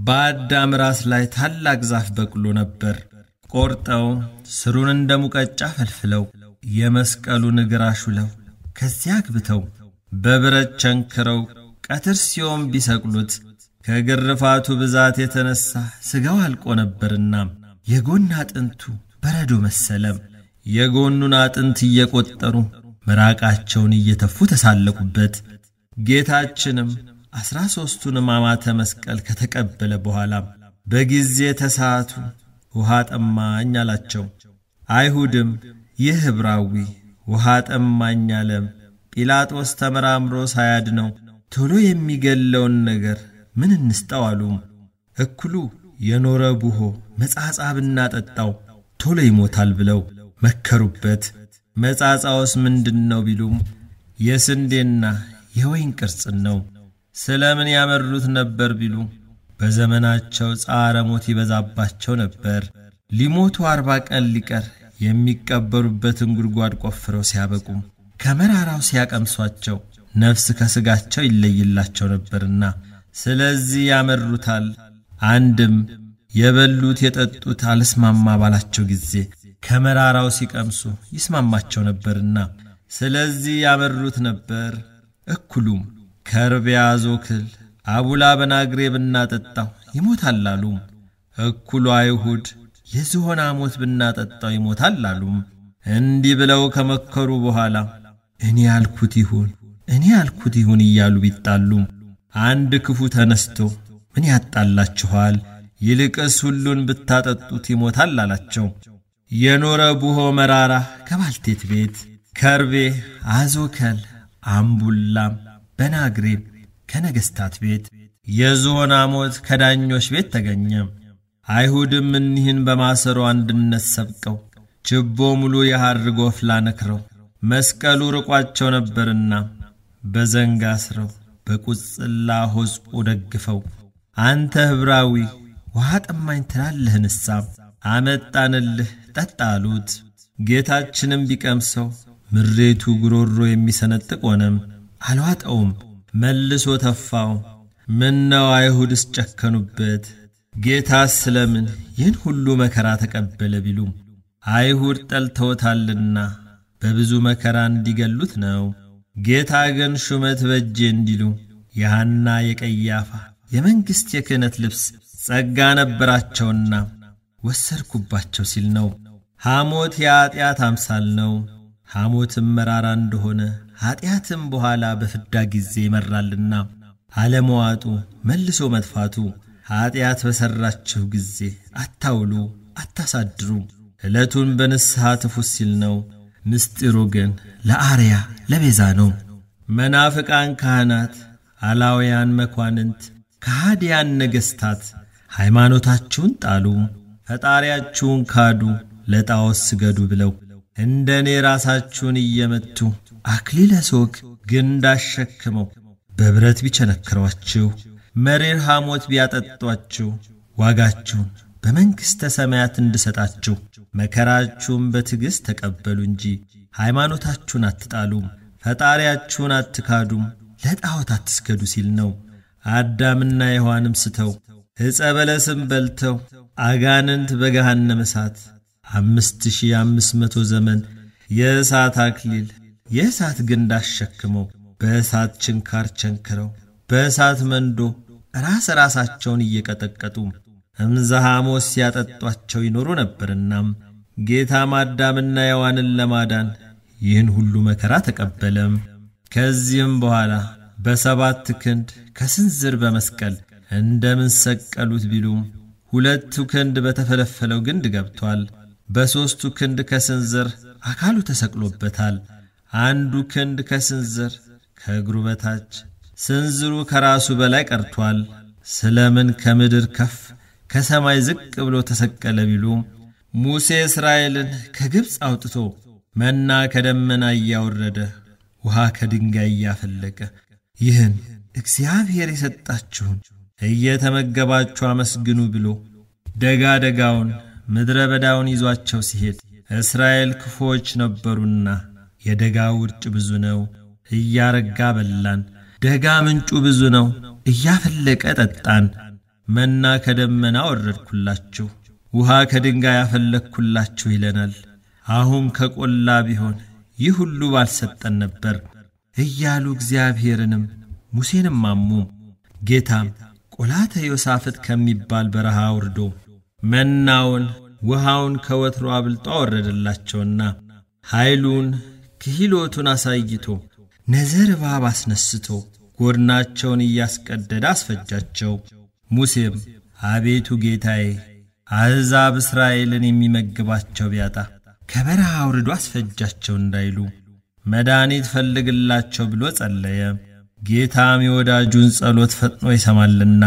በአዳም ራስ ላይ ታላቅ ዛፍ በቅሎ ነበር። ቆርጠው ስሩን እንደ ሙቀጫ ፈልፍለው የመስቀሉን እግር አሹለው ከዚያ አግብተው በብረት ቸንክረው ቀትር ሲዮም ቢሰቅሉት ከግርፋቱ ብዛት የተነሳ ሥጋው አልቆ ነበርና የጎን አጥንቱ በረዶ መሰለም። የጎኑን አጥንት እየቆጠሩ ምራቃቸውን እየተፉ ተሳለቁበት። ጌታችንም አስራ ሦስቱንም አማተ መስቀል ከተቀበለ በኋላም በጊዜ ተሳቱ፣ ውሃ ጠማኝ አላቸው። አይሁድም ይህ ኅብራዊ ውሃ ጠማኝ አለም ጲላጦስ ተመራምሮ ሳያድነው ቶሎ የሚገለውን ነገር ምን እንስጠው አሉም። እኩሉ የኖረ ቡሆ መጻጻ ብናጠጣው ቶሎ ይሞታል ብለው መከሩበት። መጻጻውስ ምንድን ነው ቢሉም የስንዴና የወይን ቅርጽን ነው። ስለ ምን ያመሩት ነበር ቢሉ በዘመናቸው ጻረ ሞት ይበዛባቸው ነበር። ሊሞቱ አርባ ቀን ሊቀር የሚቀበሩበትን ጉድጓድ ቆፍረው ሲያበቁ ከመራራው ሲያቀምሷቸው ነፍስ ከሥጋቸው ይለይላቸው ነበርና ስለዚህ ያመሩታል። አንድም የበሉት የጠጡት አልስማማ ባላቸው ጊዜ ከመራራው ሲቀምሱ ይስማማቸው ነበርና ስለዚህ ያመሩት ነበር። እኩሉም ከርብ የያዞ ክል አቡላ በናግሬ ብናጠጣው ይሞታል አሉም። እኩሉ አይሁድ የዝሆን አሞት ብናጠጣው ይሞታል አሉም። እንዲህ ብለው ከመከሩ በኋላ እኔ ያልኩት ይሁን እኔ ያልኩት ይሁን እያሉ ቢጣሉም አንድ ክፉ ተነስቶ ምን ያጣላችኋል? ይልቅስ ሁሉን ብታጠጡት ይሞታል አላቸው። የኖረ ቡሆ መራራ ከባልቴት ቤት ከርቤ አዞከል አምቡላም በናግሬብ ከነገሥታት ቤት የዞና አሞት ከዳኞች ቤት ተገኘ። አይሁድም እኒህን በማሰሮ አንድነት ሰብቀው ችቦ ሙሉ የሐር ጎፍላ ነክረው መስቀሉ ርቋቸው ነበርና በዘንግ አስረው በቁጽላ ሆስቁ ደግፈው አንተ ኅብራዊ ውሃ ጠማኝ ትላለህ? ንሳ አመጣንልህ ጠጣሉት። አሉት። ጌታችንም ቢቀምሰው ምሬቱ ጉሮሮ የሚሰነጥቅ ሆነም፣ አልዋጠውም። መልሶ ተፋው። ምነው አይሁድስ ጨከኑበት፣ ጌታስ ስለምን ይህን ሁሉ መከራ ተቀበለ ቢሉም አይሁድ ጠልተውታልና በብዙ መከራ እንዲገሉት ነው። ጌታ ግን ሹመት በጄ እንዲሉ የሐና የቀያፋ የመንግሥት የክህነት ልብስ ጸጋ ነበራቸውና ወሰድኩባቸው ሲል ነው። ሐሞት የኀጢአት አምሳል ነው። ሐሞትም መራራ እንደሆነ ኀጢአትም በኋላ በፍዳ ጊዜ ይመራልና አለመዋጡ መልሶ መጥፋቱ ኀጢአት በሠራችሁ ጊዜ አታውሉ፣ አታሳድሩ። ዕለቱን በንስሐ ትፉ ሲል ነው። ምስጢሩ ግን ለአርያ ለቤዛ ነው። መናፍቃን ካህናት፣ አላውያን መኳንንት፣ ከሃዲያን ነገሥታት ሃይማኖታችሁን ጣሉ፣ ፈጣሪያችሁን ካዱ፣ ለጣዖት ስገዱ ብለው እንደ እኔ ራሳችሁን እየመቱ አክሊለ ሶክ ግንድ አሸክመው በብረት ቢቸነክሯችሁ፣ መሪር ሐሞት ቢያጠጧችሁ፣ ዋጋችሁን በመንግሥተ ሰማያት እንድሰጣችሁ መከራችሁን በትዕግሥት ተቀበሉ እንጂ ሃይማኖታችሁን አትጣሉም፣ ፈጣሪያችሁን አትካዱም፣ ለጣዖት አትስገዱ ሲል ነው። አዳምና ሔዋንም ስተው ዕፀ በለስም በልተው አጋንንት በገሃነመ እሳት አምስት ሺህ አምስት መቶ ዘመን የእሳት አክሊል የእሳት ግንድ አሸክመው በእሳት ችንካር ቸንክረው በእሳት መንዶ ራስ ራሳቸውን እየቀጠቀጡ እምዛሃሞስ ሲያጠጧቸው ይኖሩ ነበርናም ጌታም አዳምና ሔዋንን ለማዳን ይህን ሁሉ መከራ ተቀበለም። ከዚህም በኋላ በሰባት ክንድ ከስንዝር በመስቀል እንደምን ሰቀሉት ቢሉም ሁለቱ ክንድ በተፈለፈለው ግንድ ገብቷል። በሦስቱ ክንድ ከስንዝር አካሉ ተሰቅሎበታል። አንዱ ክንድ ከስንዝር ከእግሩ በታች ስንዝሩ ከራሱ በላይ ቀርቷል። ስለምን ከምድር ከፍ ከሰማይ ዝቅ ብሎ ተሰቀለ ቢሉ ሙሴ እስራኤልን ከግብፅ አውጥቶ መና ከደመና እያወረደ ውሃ ከድንጋይ እያፈለቀ ይህን እግዚአብሔር የሰጣችሁን እየተመገባችሁ አመስግኑ ብሎ ደጋ ደጋውን ምድረ በዳውን ይዟቸው ሲሄድ እስራኤል ክፉዎች ነበሩና የደጋ ውርጭ ብዙ ነው፣ እያረጋ በላን። ደጋ ምንጩ ብዙ ነው፣ እያፈለቀ ጠጣን። መና ከደመና ወረድኩላችሁ፣ ውሃ ከድንጋይ ያፈለግኩላችሁ ይለናል። አሁን ከቆላ ቢሆን ይህ ሁሉ ባልሰጠን ነበር እያሉ እግዚአብሔርንም ሙሴንም አሙ። ጌታም ቆላተ ዮሳፍጥ ከሚባል በረሃ ውርዶ መናውን ውሃውን ከወትሮ አብልጦ አወረደላቸውና ኃይሉን ክህሎቱን አሳይቶ ነዘር እባብ አስነስቶ ጎድናቸውን እያስቀደደ አስፈጃቸው። ሙሴም አቤቱ ጌታዬ አሕዛብ እስራኤልን የሚመግባቸው ቢያጣ ከበረሃ አውርዶ አስፈጃቸው እንዳይሉ መድኃኒት ፈልግላቸው ብሎ ጸለየ። ጌታም የወዳጁን ጸሎት ፈጥኖ ይሰማልና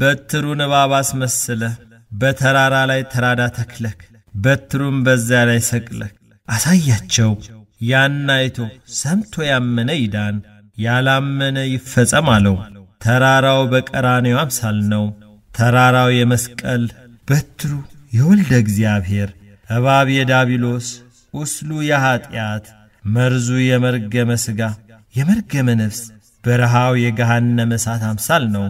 በትሩን እባብ አስመስለህ በተራራ ላይ ተራዳ ተክለክ በትሩም በዚያ ላይ ሰቅለክ አሳያቸው። ያን አይቶ ሰምቶ ያመነ ይዳን፣ ያላመነ ይፈጸም አለው። ተራራው በቀራኔው አምሳል ነው። ተራራው የመስቀል በትሩ የወልደ እግዚአብሔር እባብ የዳቢሎስ ቁስሉ የኀጢአት መርዙ የመርገመ ሥጋ የመርገመ ነፍስ በረሃው የገሃነመ እሳት አምሳል ነው።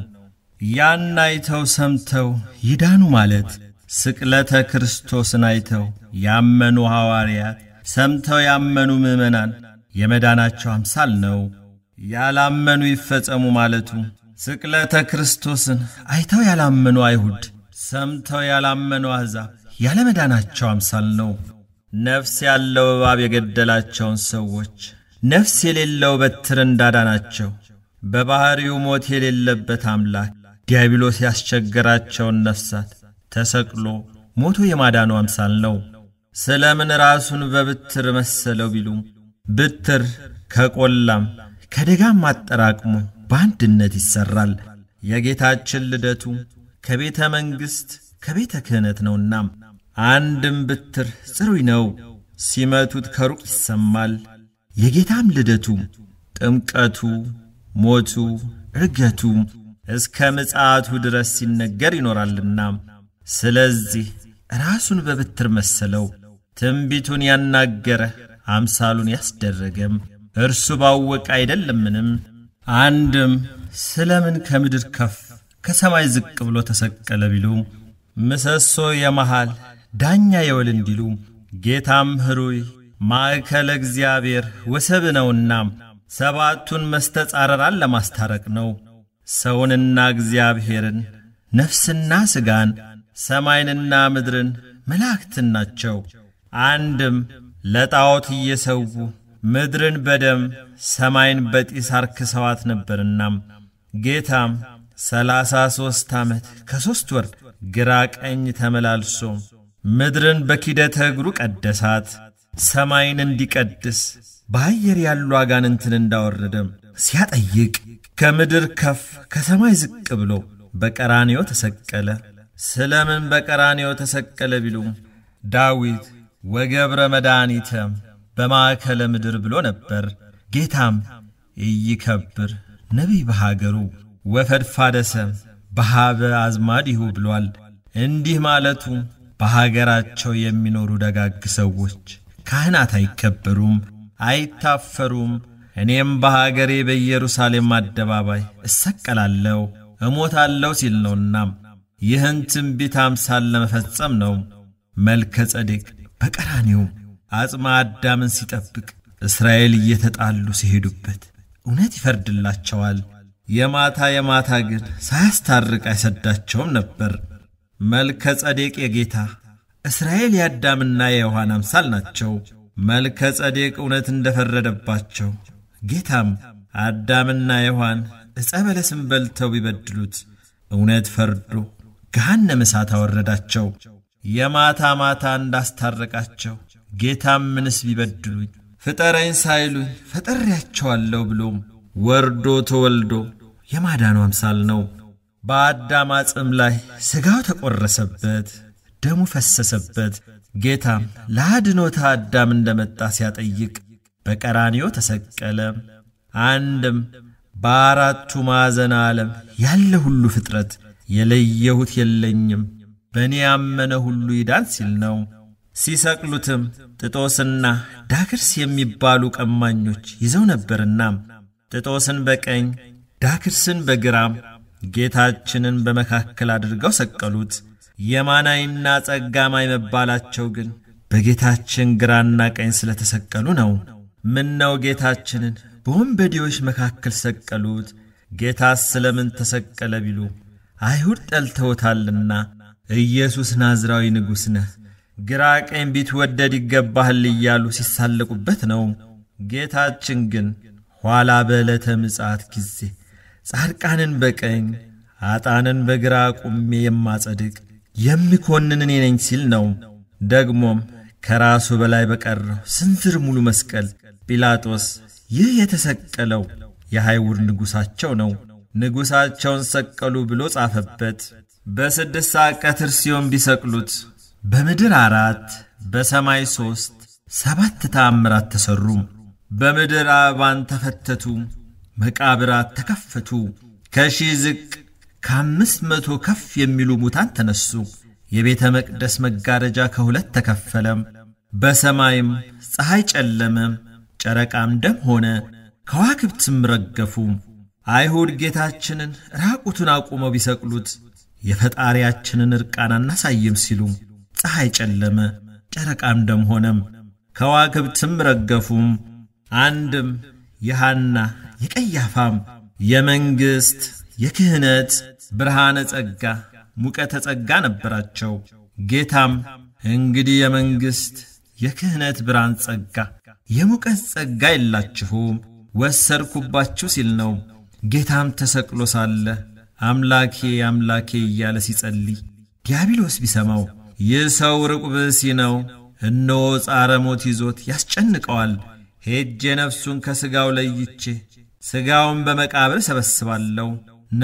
ያን አይተው ሰምተው ይዳኑ ማለት ስቅለተ ክርስቶስን አይተው ያመኑ ሐዋርያት ሰምተው ያመኑ ምእመናን የመዳናቸው አምሳል ነው። ያላመኑ ይፈጸሙ ማለቱ ስቅለተ ክርስቶስን አይተው ያላመኑ አይሁድ ሰምተው ያላመኑ አሕዛብ ያለመዳናቸው አምሳል ነው። ነፍስ ያለው እባብ የገደላቸውን ሰዎች ነፍስ የሌለው በትር እንዳዳናቸው በባሕሪው ሞት የሌለበት አምላክ ዲያብሎስ ያስቸገራቸውን ነፍሳት ተሰቅሎ ሞቶ የማዳኑ አምሳል ነው። ስለ ምን ራሱን በብትር መሰለው ቢሉ ብትር ከቆላም ከደጋም አጠራቅሞ በአንድነት ይሠራል። የጌታችን ልደቱ ከቤተ መንግሥት ከቤተ ክህነት ነውና አንድም ብትር ጽሩይ ነው። ሲመቱት ከሩቅ ይሰማል። የጌታም ልደቱ ጥምቀቱ፣ ሞቱ፣ ዕርገቱ እስከ ምጽአቱ ድረስ ሲነገር ይኖራልና፣ ስለዚህ ራሱን በበትር መሰለው። ትንቢቱን ያናገረ አምሳሉን ያስደረገም እርሱ ባወቀ አይደለምንም? አንድም ስለምን ከምድር ከፍ ከሰማይ ዝቅ ብሎ ተሰቀለ ቢሉ፣ ምሰሶ የመሃል ዳኛ የወል እንዲሉ፣ ጌታም ህሩይ ማዕከለ እግዚአብሔር ወሰብ ነውና ሰባቱን መስተጻረራን ለማስታረቅ ነው። ሰውንና እግዚአብሔርን፣ ነፍስና ሥጋን፣ ሰማይንና ምድርን፣ መላእክትን ናቸው። አንድም ለጣዖት እየሰዉ ምድርን በደም ሰማይን በጢስ አርክሰዋት ነበርናም ጌታም ሰላሳ ሦስት ዓመት ከሦስት ወር ግራ ቀኝ ተመላልሶ ምድርን በኪደተ እግሩ ቀደሳት። ሰማይን እንዲቀድስ በአየር ያሉ አጋንንትን እንዳወረደም ሲያጠይቅ ከምድር ከፍ ከሰማይ ዝቅ ብሎ በቀራኒዮ ተሰቀለ። ስለምን በቀራኒዮ ተሰቀለ ቢሉ ዳዊት ወገብረ መድኃኒተ በማዕከለ ምድር ብሎ ነበር። ጌታም እይከብር ነቢይ በሀገሩ ወፈድፋደሰ በሃበ አዝማዲሁ ብሏል። እንዲህ ማለቱ በሀገራቸው የሚኖሩ ደጋግ ሰዎች ካህናት አይከበሩም፣ አይታፈሩም እኔም በሀገሬ በኢየሩሳሌም አደባባይ እሰቀላለሁ እሞታለሁ ሲል ነውና ይህን ትንቢት አምሳል ለመፈጸም ነው። መልከ ጸዴቅ በቀራኔው አጽማ አዳምን ሲጠብቅ እስራኤል እየተጣሉ ሲሄዱበት እውነት ይፈርድላቸዋል። የማታ የማታ ግን ሳያስታርቅ አይሰዳቸውም ነበር። መልከ ጸዴቅ የጌታ እስራኤል የአዳምና የዮሐን አምሳል ናቸው። መልከ ጸዴቅ እውነት እንደፈረደባቸው ጌታም አዳምና ሔዋን ዕፀ በለስን በልተው ቢበድሉት እውነት ፈርዶ ገሃነመ እሳት አወረዳቸው። የማታ ማታ እንዳስታረቃቸው ጌታም ምንስ ቢበድሉኝ ፍጠረኝ ሳይሉኝ ፈጠሬያቸዋለሁ ብሎም ወርዶ ተወልዶ የማዳኑ አምሳል ነው። በአዳም አጽም ላይ ሥጋው ተቈረሰበት፣ ደሙ ፈሰሰበት። ጌታም ለአድኖታ አዳም እንደመጣ ሲያጠይቅ በቀራኒዮ ተሰቀለ። አንድም በአራቱ ማዕዘን ዓለም ያለ ሁሉ ፍጥረት የለየሁት የለኝም በእኔ ያመነ ሁሉ ይዳን ሲል ነው። ሲሰቅሉትም ጥጦስና ዳክርስ የሚባሉ ቀማኞች ይዘው ነበርና ጥጦስን በቀኝ ዳክርስን በግራም ጌታችንን በመካከል አድርገው ሰቀሉት። የማናይና ጸጋማይ መባላቸው ግን በጌታችን ግራና ቀኝ ስለተሰቀሉ ነው። ምነው ጌታችንን በወንበዴዎች መካከል ሰቀሉት፣ ጌታስ ስለምን ተሰቀለ ቢሉ አይሁድ ጠልተውታልና ኢየሱስ ናዝራዊ ንጉሥ ነህ፣ ግራ ቀኝ ቢትወደድ ይገባህል እያሉ ሲሳለቁበት ነው። ጌታችን ግን ኋላ በዕለተ ምጽአት ጊዜ ጻድቃንን በቀኝ አጣንን በግራ ቁሜ የማጸድቅ የሚኮንን እኔ ነኝ ሲል ነው። ደግሞም ከራሱ በላይ በቀረው ስንዝር ሙሉ መስቀል ጲላጦስ ይህ የተሰቀለው የአይሁድ ንጉሣቸው ነው፣ ንጉሣቸውን ሰቀሉ ብሎ ጻፈበት። በስድስት ሰዓት ቀትር ሲሆን ቢሰቅሉት በምድር አራት በሰማይ ሦስት ሰባት ተአምራት ተሠሩ። በምድር አበባን ተፈተቱ፣ መቃብራት ተከፈቱ። ከሺህ ዝቅ ከአምስት መቶ ከፍ የሚሉ ሙታን ተነሱ። የቤተ መቅደስ መጋረጃ ከሁለት ተከፈለም። በሰማይም ፀሐይ ጨለመ፣ ጨረቃም ደም ሆነ፣ ከዋክብትም ረገፉ። አይሁድ ጌታችንን ራቁቱን አቁመው ቢሰቅሉት የፈጣሪያችንን ዕርቃን አናሳይም ሲሉ ፀሐይ ጨለመ፣ ጨረቃም ደም ሆነም፣ ከዋክብትም ረገፉም። አንድም የሐና የቀያፋም የመንግሥት የክህነት ብርሃነ ጸጋ ሙቀተ ጸጋ ነበራቸው። ጌታም እንግዲህ የመንግሥት የክህነት ብርሃን ጸጋ የሙቀት ጸጋ የላችሁም ወሰድኩባችሁ ሲል ነው። ጌታም ተሰቅሎ ሳለ አምላኬ አምላኬ እያለ ሲጸልይ ዲያብሎስ ቢሰማው ይህ ሰው ርቁ ብእሲ ነው፣ እነሆ ጻረ ሞት ይዞት ያስጨንቀዋል፣ ሄጄ ነፍሱን ከሥጋው ለይቼ ሥጋውን በመቃብር ሰበስባለሁ፣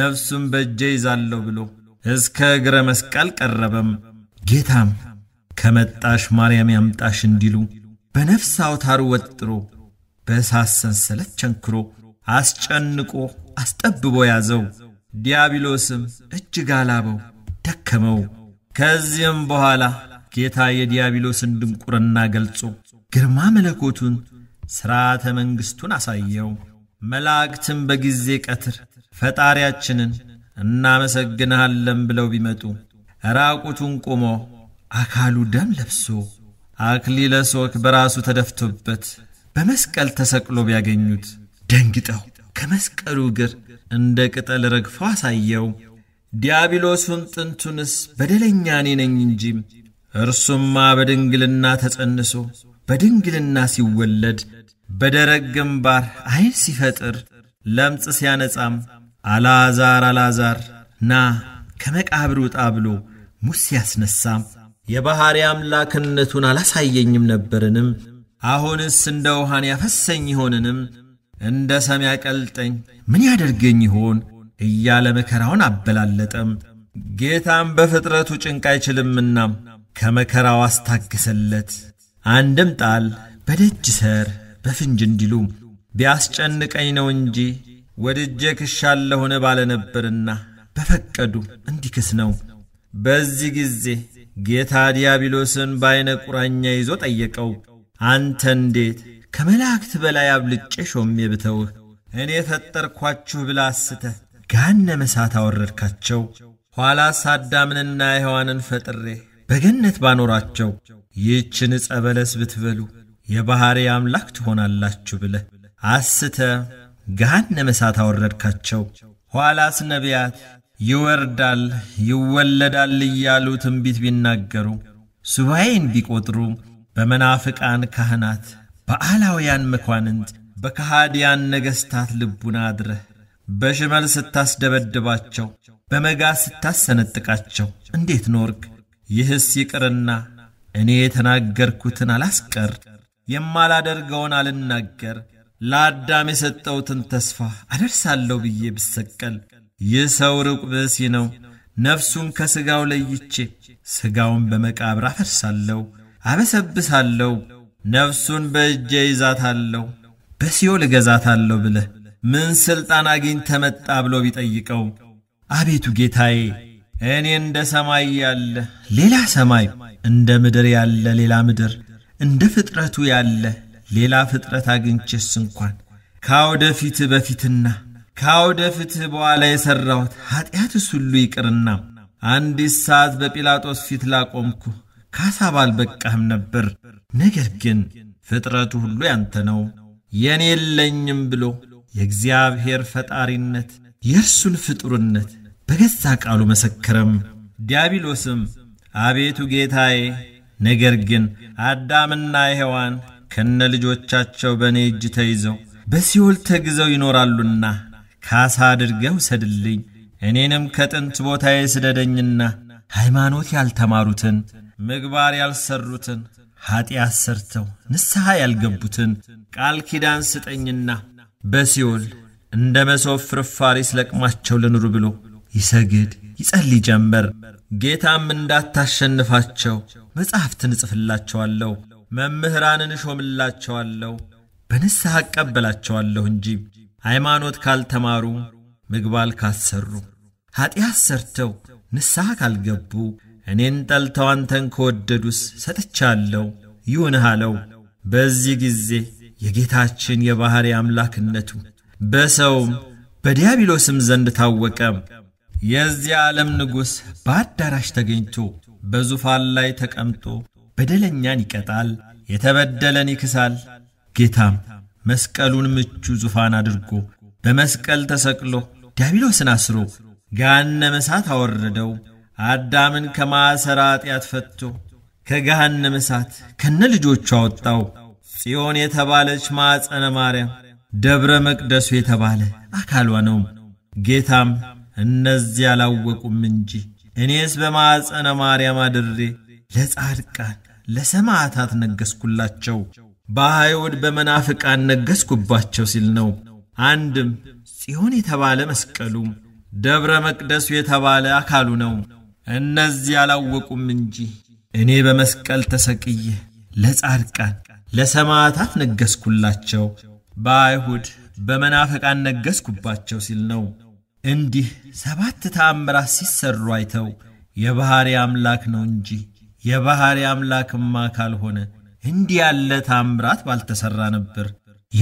ነፍሱን በእጄ ይዛለሁ ብሎ እስከ እግረ መስቀል ቀረበም። ጌታም ከመጣሽ ማርያም ያምጣሽ እንዲሉ በነፍስ አውታር ወጥሮ በእሳት ሰንሰለት ቸንክሮ አስጨንቆ አስጠብቦ ያዘው። ዲያብሎስም እጅግ አላበው፣ ደከመው። ከዚህም በኋላ ጌታ የዲያብሎስን ድንቁርና ገልጾ ግርማ መለኮቱን ሥርዓተ መንግሥቱን አሳየው። መላእክትም በጊዜ ቀትር ፈጣሪያችንን እናመሰግንሃለን ብለው ቢመጡ ራቁቱን ቆሞ አካሉ ደም ለብሶ አክሊለ በራሱ ተደፍቶበት በመስቀል ተሰቅሎ ቢያገኙት ደንግጠው ከመስቀሉ እግር እንደ ቅጠል ረግፈው አሳየው። ዲያብሎሱን ጥንቱንስ በደለኛ እኔ ነኝ እንጂ እርሱማ በድንግልና ተጸንሶ በድንግልና ሲወለድ በደረቅ ግንባር ዓይን ሲፈጥር ለምጽ ሲያነጻም አላዛር አላዛር ና ከመቃብር ውጣ ብሎ ሙስ ያስነሳም የባሕሪ አምላክነቱን አላሳየኝም ነበርንም? አሁንስ እንደ ውሃን ያፈሰኝ ይሆንንም? እንደ ሰም ያቀልጠኝ ምን ያደርገኝ ይሆን እያለ መከራውን አበላለጠም። ጌታም በፍጥረቱ ጭንቅ አይችልምና ከመከራው አስታግሰለት። አንድም ጣል በደጅ ሰር በፍንጅ እንዲሉ ቢያስጨንቀኝ ነው እንጂ ወድጄ ክሻለሁ ባለ ነበርና በፈቀዱ እንዲክስ ነው። በዚህ ጊዜ ጌታ ዲያብሎስን በዐይነ ቁራኛ ይዞ ጠየቀው። አንተ እንዴት ከመላእክት በላይ አብልጬ ሾሜ ብተውህ እኔ ፈጠርኳችሁ ብላ አስተህ ጋነ እሳት አወረድካቸው። ኋላስ አዳምንና ሔዋንን ፈጥሬ በገነት ባኖራቸው ይህችን ዕፀ በለስ ብትበሉ የባሕሪ አምላክ ትሆናላችሁ ብለህ አስተ ገሃነመ እሳት አወረድካቸው። ኋላስ ነቢያት ይወርዳል ይወለዳል እያሉ ትንቢት ቢናገሩ ሱባኤን ቢቆጥሩ በመናፍቃን ካህናት በአላውያን መኳንንት በከሃዲያን ነገሥታት ልቡና አድረህ በሽመል ስታስደበድባቸው በመጋ ስታሰነጥቃቸው እንዴት ኖርክ? ይህስ ይቅርና እኔ የተናገርኩትን አላስቀር፣ የማላደርገውን አልናገር፣ ለአዳም የሰጠውትን ተስፋ አደርሳለሁ ብዬ ብሰቀል ይህ ሰው ርቁ ብእሲ ነው፣ ነፍሱን ከሥጋው ለይቼ ሥጋውን በመቃብር አፈርሳለሁ፣ አበሰብሳለሁ፣ ነፍሱን በእጄ ይዛታለሁ፣ በሲኦል እገዛታለሁ ብለህ ምን ሥልጣን አግኝተ መጣ ብሎ ቢጠይቀው አቤቱ ጌታዬ እኔ እንደ ሰማይ ያለ ሌላ ሰማይ፣ እንደ ምድር ያለ ሌላ ምድር፣ እንደ ፍጥረቱ ያለ ሌላ ፍጥረት አግኝቼስ እንኳን ከአውደ ፊት በፊትና ከአውደ ፍትህ በኋላ የሠራሁት ኀጢአትስ ሁሉ ይቅርና አንዲት ሰዓት በጲላጦስ ፊት ላቆምኩ ካሳ ባልበቃህም ነበር። ነገር ግን ፍጥረቱ ሁሉ ያንተ ነው፣ የኔ የለኝም ብሎ የእግዚአብሔር ፈጣሪነት የእርሱን ፍጡርነት በገዛ ቃሉ መሰከረም። ዲያብሎስም አቤቱ ጌታዬ፣ ነገር ግን አዳምና ሔዋን ከነ ልጆቻቸው በእኔ እጅ ተይዘው በሲኦል ተግዘው ይኖራሉና ካሳ አድርገህ ውሰድልኝ። እኔንም ከጥንት ቦታዬ ስደደኝና ሃይማኖት ያልተማሩትን ምግባር ያልሰሩትን ኀጢአት ሰርተው ንስሐ ያልገቡትን ቃል ኪዳን ስጠኝና በሲኦል እንደ መሶብ ፍርፋሪ ስለቅማቸው ልኑር ብሎ ይሰግድ ይጸልይ ጀመር። ጌታም እንዳታሸንፋቸው መጻሕፍትን እጽፍላቸዋለሁ፣ መምህራንን እሾምላቸዋለሁ፣ በንስሐ እቀበላቸዋለሁ እንጂ ሃይማኖት ካልተማሩ፣ ምግባል ካሰሩ፣ ኀጢአት ሰርተው ንስሐ ካልገቡ፣ እኔን ጠልተው አንተን ከወደዱስ ሰጥቻለሁ ይሁንህ አለው። በዚህ ጊዜ የጌታችን የባሕር አምላክነቱ በሰውም በዲያብሎስም ዘንድ ታወቀ። የዚህ ዓለም ንጉሥ በአዳራሽ ተገኝቶ በዙፋን ላይ ተቀምጦ በደለኛን ይቀጣል፣ የተበደለን ይክሳል። ጌታም መስቀሉን ምቹ ዙፋን አድርጎ በመስቀል ተሰቅሎ ዲያብሎስን አስሮ ገሃነመ እሳት አወረደው። አዳምን ከማሰራ ኃጢአት ፈቶ ከገሃነመ እሳት ከነ ልጆቹ አወጣው። ጽዮን የተባለች ማዕፀነ ማርያም ደብረ መቅደሱ የተባለ አካሏ ነው። ጌታም እነዚህ አላወቁም እንጂ እኔስ በማዕፀነ ማርያም አድሬ ለጻድቃን ለሰማዕታት ነገስኩላቸው። በአይሁድ በመናፍቃን ነገሥኩባቸው ሲል ነው። አንድም ጽዮን የተባለ መስቀሉ ደብረ መቅደሱ የተባለ አካሉ ነው። እነዚህ አላወቁም እንጂ እኔ በመስቀል ተሰቅዬ ለጻድቃን ለሰማዕታት ነገሥኩላቸው፣ በአይሁድ በመናፈቃን ነገሥኩባቸው ሲል ነው። እንዲህ ሰባት ተአምራት ሲሰሩ አይተው የባሕሪ አምላክ ነው እንጂ የባሕሪ አምላክማ ካልሆነ እንዲህ ያለ ታምራት ባልተሰራ ነበር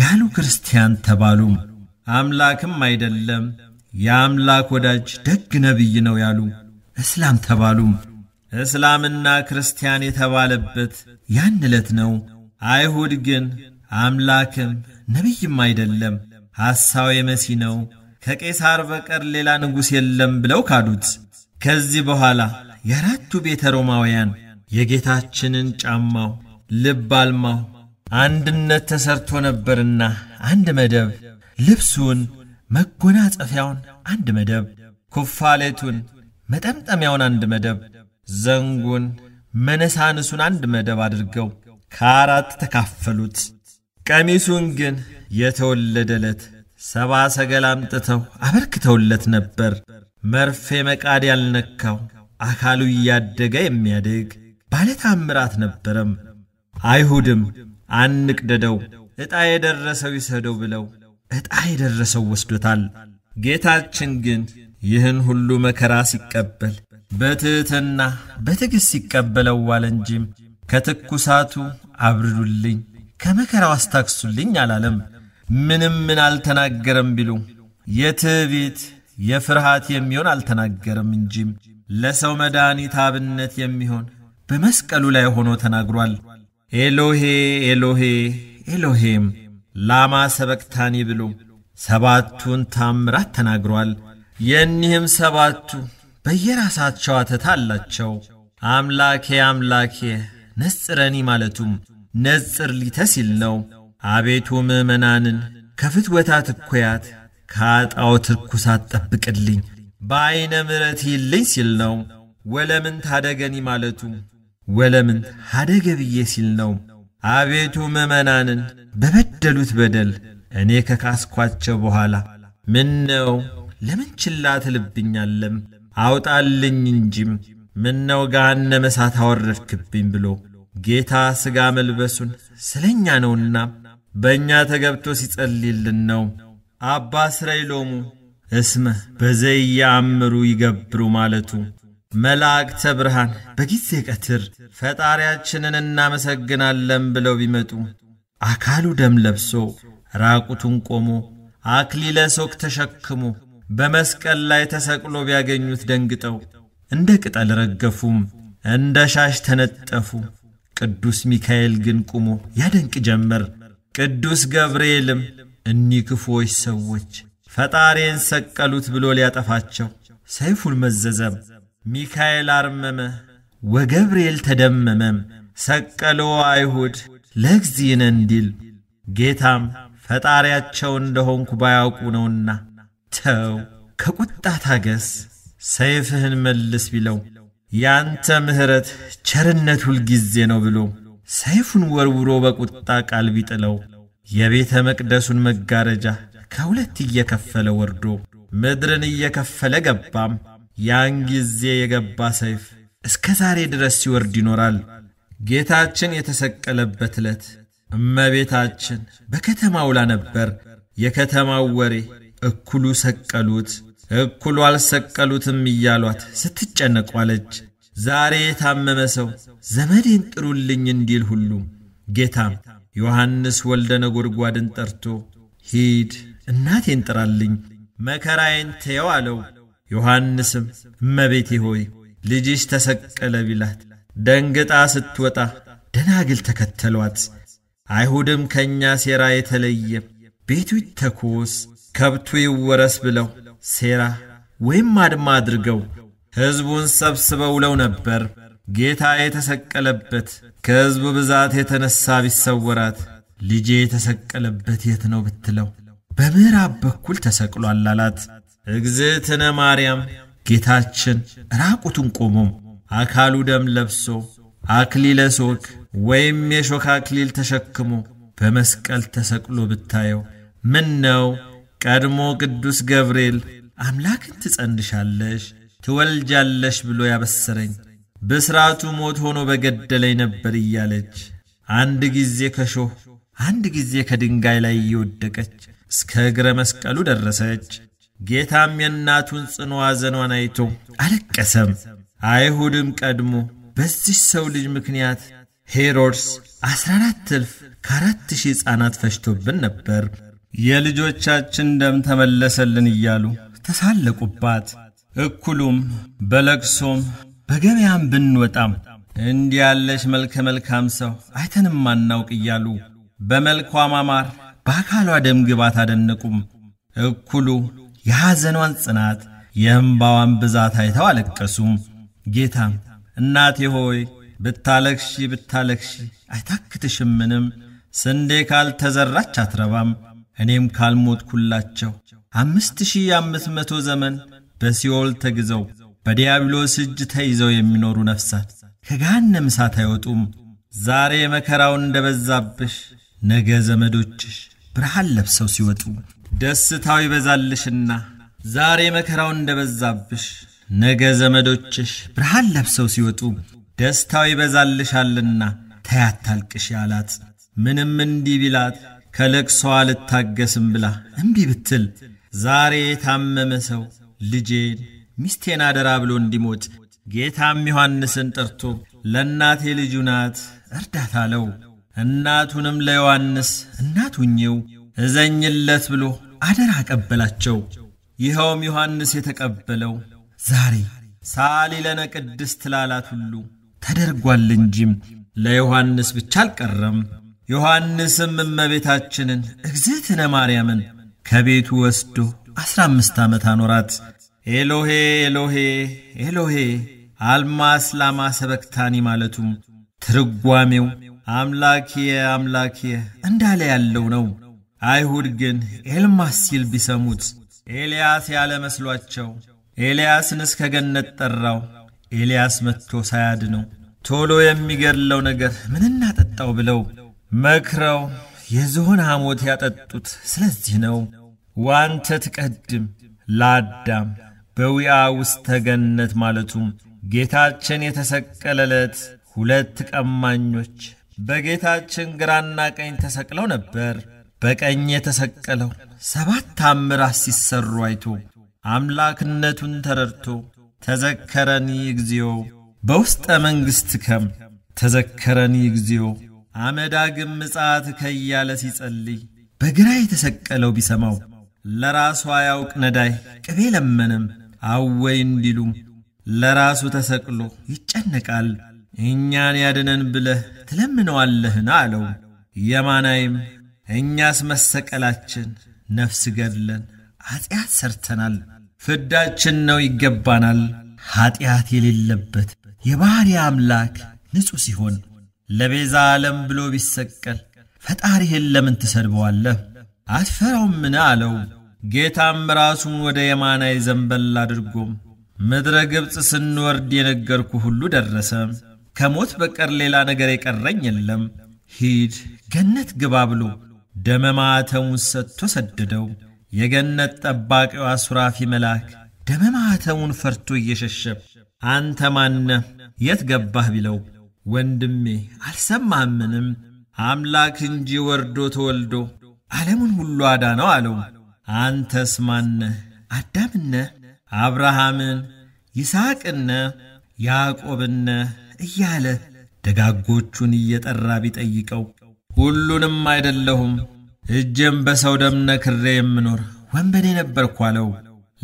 ያሉ ክርስቲያን ተባሉም። አምላክም አይደለም የአምላክ ወዳጅ ደግ ነቢይ ነው ያሉ እስላም ተባሉም። እስላምና ክርስቲያን የተባለበት ያን ዕለት ነው። አይሁድ ግን አምላክም ነቢይም አይደለም፣ ሐሳው የመሲ ነው፣ ከቄሳር በቀር ሌላ ንጉሥ የለም ብለው ካዱት። ከዚህ በኋላ የአራቱ ቤተ ሮማውያን የጌታችንን ጫማው ልብ አልማው አንድነት ተሰርቶ ነበርና አንድ መደብ ልብሱን መጎናጸፊያውን አንድ መደብ ኩፋሌቱን መጠምጠሚያውን አንድ መደብ ዘንጉን መነሳንሱን አንድ መደብ አድርገው ከአራት ተካፈሉት። ቀሚሱን ግን የተወለደለት ሰባ ሰገል አምጥተው አበርክተውለት ነበር። መርፌ መቃድ ያልነካው አካሉ እያደገ የሚያድግ ባለታምራት ነበረም። አይሁድም አንቅደደው፣ ዕጣ የደረሰው ይሰደው ብለው ዕጣ የደረሰው ወስዶታል። ጌታችን ግን ይህን ሁሉ መከራ ሲቀበል በትሕትና በትዕግሥት ሲቀበለው ዋለ እንጂም ከትኩሳቱ አብርዱልኝ፣ ከመከራው አስታክሱልኝ አላለም። ምንም ምን አልተናገረም ቢሉ የትዕቢት የፍርሃት የሚሆን አልተናገረም እንጂም ለሰው መድኃኒት አብነት የሚሆን በመስቀሉ ላይ ሆኖ ተናግሯል። ኤሎሄ ኤሎሄ ኤሎሄም ላማ ሰበቅታኒ ብሎ ሰባቱን ታምራት ተናግሯል። የእኒህም ሰባቱ በየራሳቸው አተታ አላቸው። አምላኬ አምላኬ ነጽረኒ ማለቱም ነጽር ሊተሲል ነው። አቤቱ ምእመናንን ከፍትወታ ትኩያት ከአጣው ትርኩሳት ጠብቅልኝ፣ በዐይነ ምረት ይልኝ ሲል ነው። ወለምን ታደገኒ ማለቱም ወለምን ሀደገ ብዬ ሲል ነው። አቤቱ ምእመናንን በበደሉት በደል እኔ ከካስኳቸው በኋላ ምን ነው ለምን ችላ ትልብኛለም? አውጣልኝ እንጂም ምን ነው ጋነ መሳት አወረድክብኝ ብሎ ጌታ ሥጋ መልበሱን ስለኛ ነውና በእኛ ተገብቶ ሲጸልይልን ነው። አባ ስረይ ሎሙ እስመ ያምሩ ይገብሩ ማለቱ መላእክተ ብርሃን በጊዜ ቀትር ፈጣሪያችንን እናመሰግናለን ብለው ቢመጡ አካሉ ደም ለብሶ ራቁቱን ቆሞ አክሊለ ሶክ ተሸክሞ በመስቀል ላይ ተሰቅሎ ቢያገኙት ደንግጠው እንደ ቅጠል ረገፉም፣ እንደ ሻሽ ተነጠፉ። ቅዱስ ሚካኤል ግን ቁሞ ያደንቅ ጀመር። ቅዱስ ገብርኤልም እኒህ ክፉዎች ሰዎች ፈጣሬን ሰቀሉት ብሎ ሊያጠፋቸው ሰይፉን መዘዘም ሚካኤል አርመመ ወገብርኤል ተደመመም ሰቀሎ አይሁድ ለእግዚእነ እንዲል ጌታም ፈጣሪያቸው እንደሆንኩ ባያውቁ ነውና ተው ከቁጣ ታገስ፣ ሰይፍህን መልስ ቢለው ያንተ ምሕረት ቸርነት ሁልጊዜ ነው ብሎ ሰይፉን ወርውሮ በቁጣ ቃል ቢጥለው የቤተ መቅደሱን መጋረጃ ከሁለት እየከፈለ ወርዶ ምድርን እየከፈለ ገባም። ያን ጊዜ የገባ ሰይፍ እስከ ዛሬ ድረስ ሲወርድ ይኖራል። ጌታችን የተሰቀለበት ዕለት እመቤታችን በከተማው ውላ ነበር። የከተማው ወሬ እኩሉ ሰቀሉት፣ እኩሉ አልሰቀሉትም እያሏት ስትጨነቅ ዋለች። ዛሬ የታመመ ሰው ዘመዴን ጥሩልኝ እንዲል ሁሉም ጌታም ዮሐንስ ወልደ ነጎድጓድን ጠርቶ ሂድ እናቴን ጥራልኝ፣ መከራዬን ተየው አለው። ዮሐንስም እመቤቴ ሆይ ልጅሽ ተሰቀለ ቢላት ደንግጣ ስትወጣ ደናግል ተከተሏት። አይሁድም ከእኛ ሴራ የተለየ ቤቱ ይተኮስ፣ ከብቱ ይወረስ ብለው ሴራ ወይም አድማ አድርገው ሕዝቡን ውለው ነበር። ጌታ የተሰቀለበት ከሕዝቡ ብዛት የተነሳ ቢሰወራት ልጄ የተሰቀለበት የት ነው ብትለው በምዕራብ በኩል ተሰቅሏል አላት። እግዝእትነ ማርያም ጌታችን ራቁቱን ቆሞም አካሉ ደም ለብሶ አክሊለ ሶክ ወይም የሾክ አክሊል ተሸክሞ በመስቀል ተሰቅሎ ብታየው ምን ነው ቀድሞ ቅዱስ ገብርኤል አምላክን ትጸንሻለሽ ትወልጃለሽ ብሎ ያበሰረኝ ብስራቱ ሞት ሆኖ በገደለኝ ነበር እያለች አንድ ጊዜ ከሾህ አንድ ጊዜ ከድንጋይ ላይ እየወደቀች እስከ እግረ መስቀሉ ደረሰች። ጌታም የእናቱን ጽኑ ሐዘኗን አይቶ አለቀሰም። አይሁድም ቀድሞ በዚህ ሰው ልጅ ምክንያት ሄሮድስ 14 እልፍ ከአራት ሺህ ሕፃናት ፈጅቶብን ነበር፣ የልጆቻችን ደም ተመለሰልን እያሉ ተሳለቁባት። እኩሉም በለቅሶም በገበያም ብንወጣም እንዲህ ያለች መልከ መልካም ሰው አይተንም አናውቅ እያሉ በመልኳ ማማር በአካሏ ደም ግባት አደነቁም። እኩሉ የሐዘኗን ጽናት የእምባዋን ብዛት አይተው አለቀሱ። ጌታም እናቴ ሆይ ብታለክሺ ብታለቅሺ አይታክትሽምንም፣ ስንዴ ካልተዘራች አትረባም፣ እኔም ካልሞትኩላቸው አምስት ሺህ አምስት መቶ ዘመን በሲኦል ተግዘው በዲያብሎስ እጅ ተይዘው የሚኖሩ ነፍሳት ከገሃነመ እሳት አይወጡም። ዛሬ መከራውን እንደበዛብሽ ነገ ዘመዶችሽ ብርሃን ለብሰው ሲወጡ ደስታው ይበዛልሽና ዛሬ መከራው እንደበዛብሽ ነገ ዘመዶችሽ ብርሃን ለብሰው ሲወጡ ደስታው ይበዛልሻልና ተያታልቅሽ አላት። ምንም እንዲህ ቢላት ከለቅሶ አልታገስም ብላ እምቢ ብትል ዛሬ የታመመ ሰው ልጄን ሚስቴን አደራ ብሎ እንዲሞት ጌታም ዮሐንስን ጠርቶ ለእናቴ ልጁ ናት እርዳት አለው። እናቱንም ለዮሐንስ እናቱኝው እዘኝለት ብሎ አደራ አቀበላቸው። ይኸውም ዮሐንስ የተቀበለው ዛሬ ሳሊ ለነ ቅድስት ላላት ሁሉ ተደርጓል እንጂም ለዮሐንስ ብቻ አልቀረም። ዮሐንስም እመቤታችንን እግዝእትነ ማርያምን ከቤቱ ወስዶ ዐሥራ አምስት ዓመት አኖራት። ኤሎሄ ኤሎሄ ኤሎሄ አልማስ ላማ ሰበክታኒ ማለቱም ትርጓሜው አምላኪየ አምላክየ እንዳለ ያለው ነው። አይሁድ ግን ኤልማስ ሲል ቢሰሙት ኤልያስ ያለ መስሏቸው ኤልያስን እስከ ገነት ጠራው። ኤልያስ መጥቶ ሳያድነው ቶሎ የሚገድለው ነገር ምን እናጠጣው ብለው መክረው የዝሆን ሐሞት ያጠጡት። ስለዚህ ነው ዋንተ ትቀድም ለአዳም በዊአ ውስተ ገነት ማለቱም ጌታችን የተሰቀለለት ሁለት ቀማኞች በጌታችን ግራና ቀኝ ተሰቅለው ነበር። በቀኝ የተሰቀለው ሰባት ታምራት ሲሰሩ አይቶ አምላክነቱን ተረድቶ ተዘከረኒ እግዚኦ በውስጠ ከም ተዘከረኒ እግዚኦ አመዳግም ምጽአት ከያለ ሲጸልይ በግራ የተሰቀለው ቢሰማው ለራሱ አያውቅ ነዳይ ቅቤ ለመነም አወይ እንዲሉ ለራሱ ተሰቅሎ ይጨነቃል። እኛን ያድነን ብለህ ትለምነዋለህን አለው። የማናይም እኛስ መሰቀላችን ነፍስ ገድለን ኃጢአት ሰርተናል፣ ፍዳችን ነው ይገባናል። ኃጢአት የሌለበት የባሕርይ አምላክ ንጹሕ ሲሆን ለቤዛ ዓለም ብሎ ቢሰቀል ፈጣሪህን ለምን ትሰድበዋለህ? አትፈራውምን? አለው። ጌታም ራሱን ወደ የማናይ ዘንበል አድርጎም ምድረ ግብፅ ስንወርድ የነገርኩ ሁሉ ደረሰ፣ ከሞት በቀር ሌላ ነገር የቀረኝ የለም፣ ሂድ ገነት ግባ ብሎ ደመማተውን ሰጥቶ ሰደደው። የገነት ጠባቂዋ ሱራፊ መልአክ ደመማተውን ፈርቶ እየሸሸ አንተ ማነህ የት ገባህ ቢለው ወንድሜ አልሰማምንም አምላክ እንጂ ወርዶ ተወልዶ ዓለሙን ሁሉ አዳነው አለው። አንተስ ማነህ? አዳምነ አብርሃምን ይስሐቅነ ያዕቆብነ እያለ ደጋጎቹን እየጠራ ቢጠይቀው ሁሉንም አይደለሁም፣ እጄም በሰው ደም ነክሬ የምኖር ወንበዴ ነበርኩ አለው።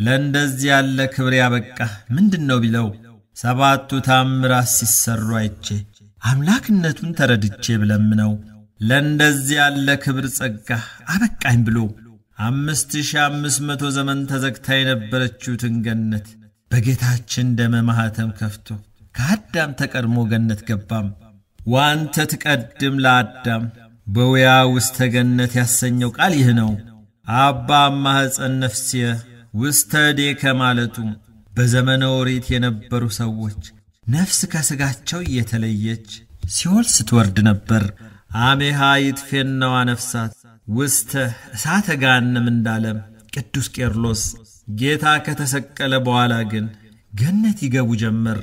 ለእንደዚህ ያለ ክብር ያበቃ ምንድን ነው ቢለው ሰባቱ ታምራት ሲሰሩ አይቼ አምላክነቱን ተረድቼ ብለምነው ለእንደዚህ ያለ ክብር ጸጋ አበቃኝ ብሎ አምስት ሺህ አምስት መቶ ዘመን ተዘግታ የነበረችውትን ገነት በጌታችን ደመ ማኅተም ከፍቶ ከአዳም ተቀድሞ ገነት ገባም። ዋንተ ትቀድም ለአዳም በውያ ውስተ ገነት ያሰኘው ቃል ይህ ነው። አባ ማኅፀን ነፍስየ ውስተ ዴከ ማለቱ በዘመነ ኦሪት የነበሩ ሰዎች ነፍስ ከሥጋቸው እየተለየች ሲኦል ስትወርድ ነበር። አሜሃ ይትፌናዋ ነፍሳት ውስተ እሳተ ጋንም እንዳለም ቅዱስ ቄርሎስ ጌታ ከተሰቀለ በኋላ ግን ገነት ይገቡ ጀመር።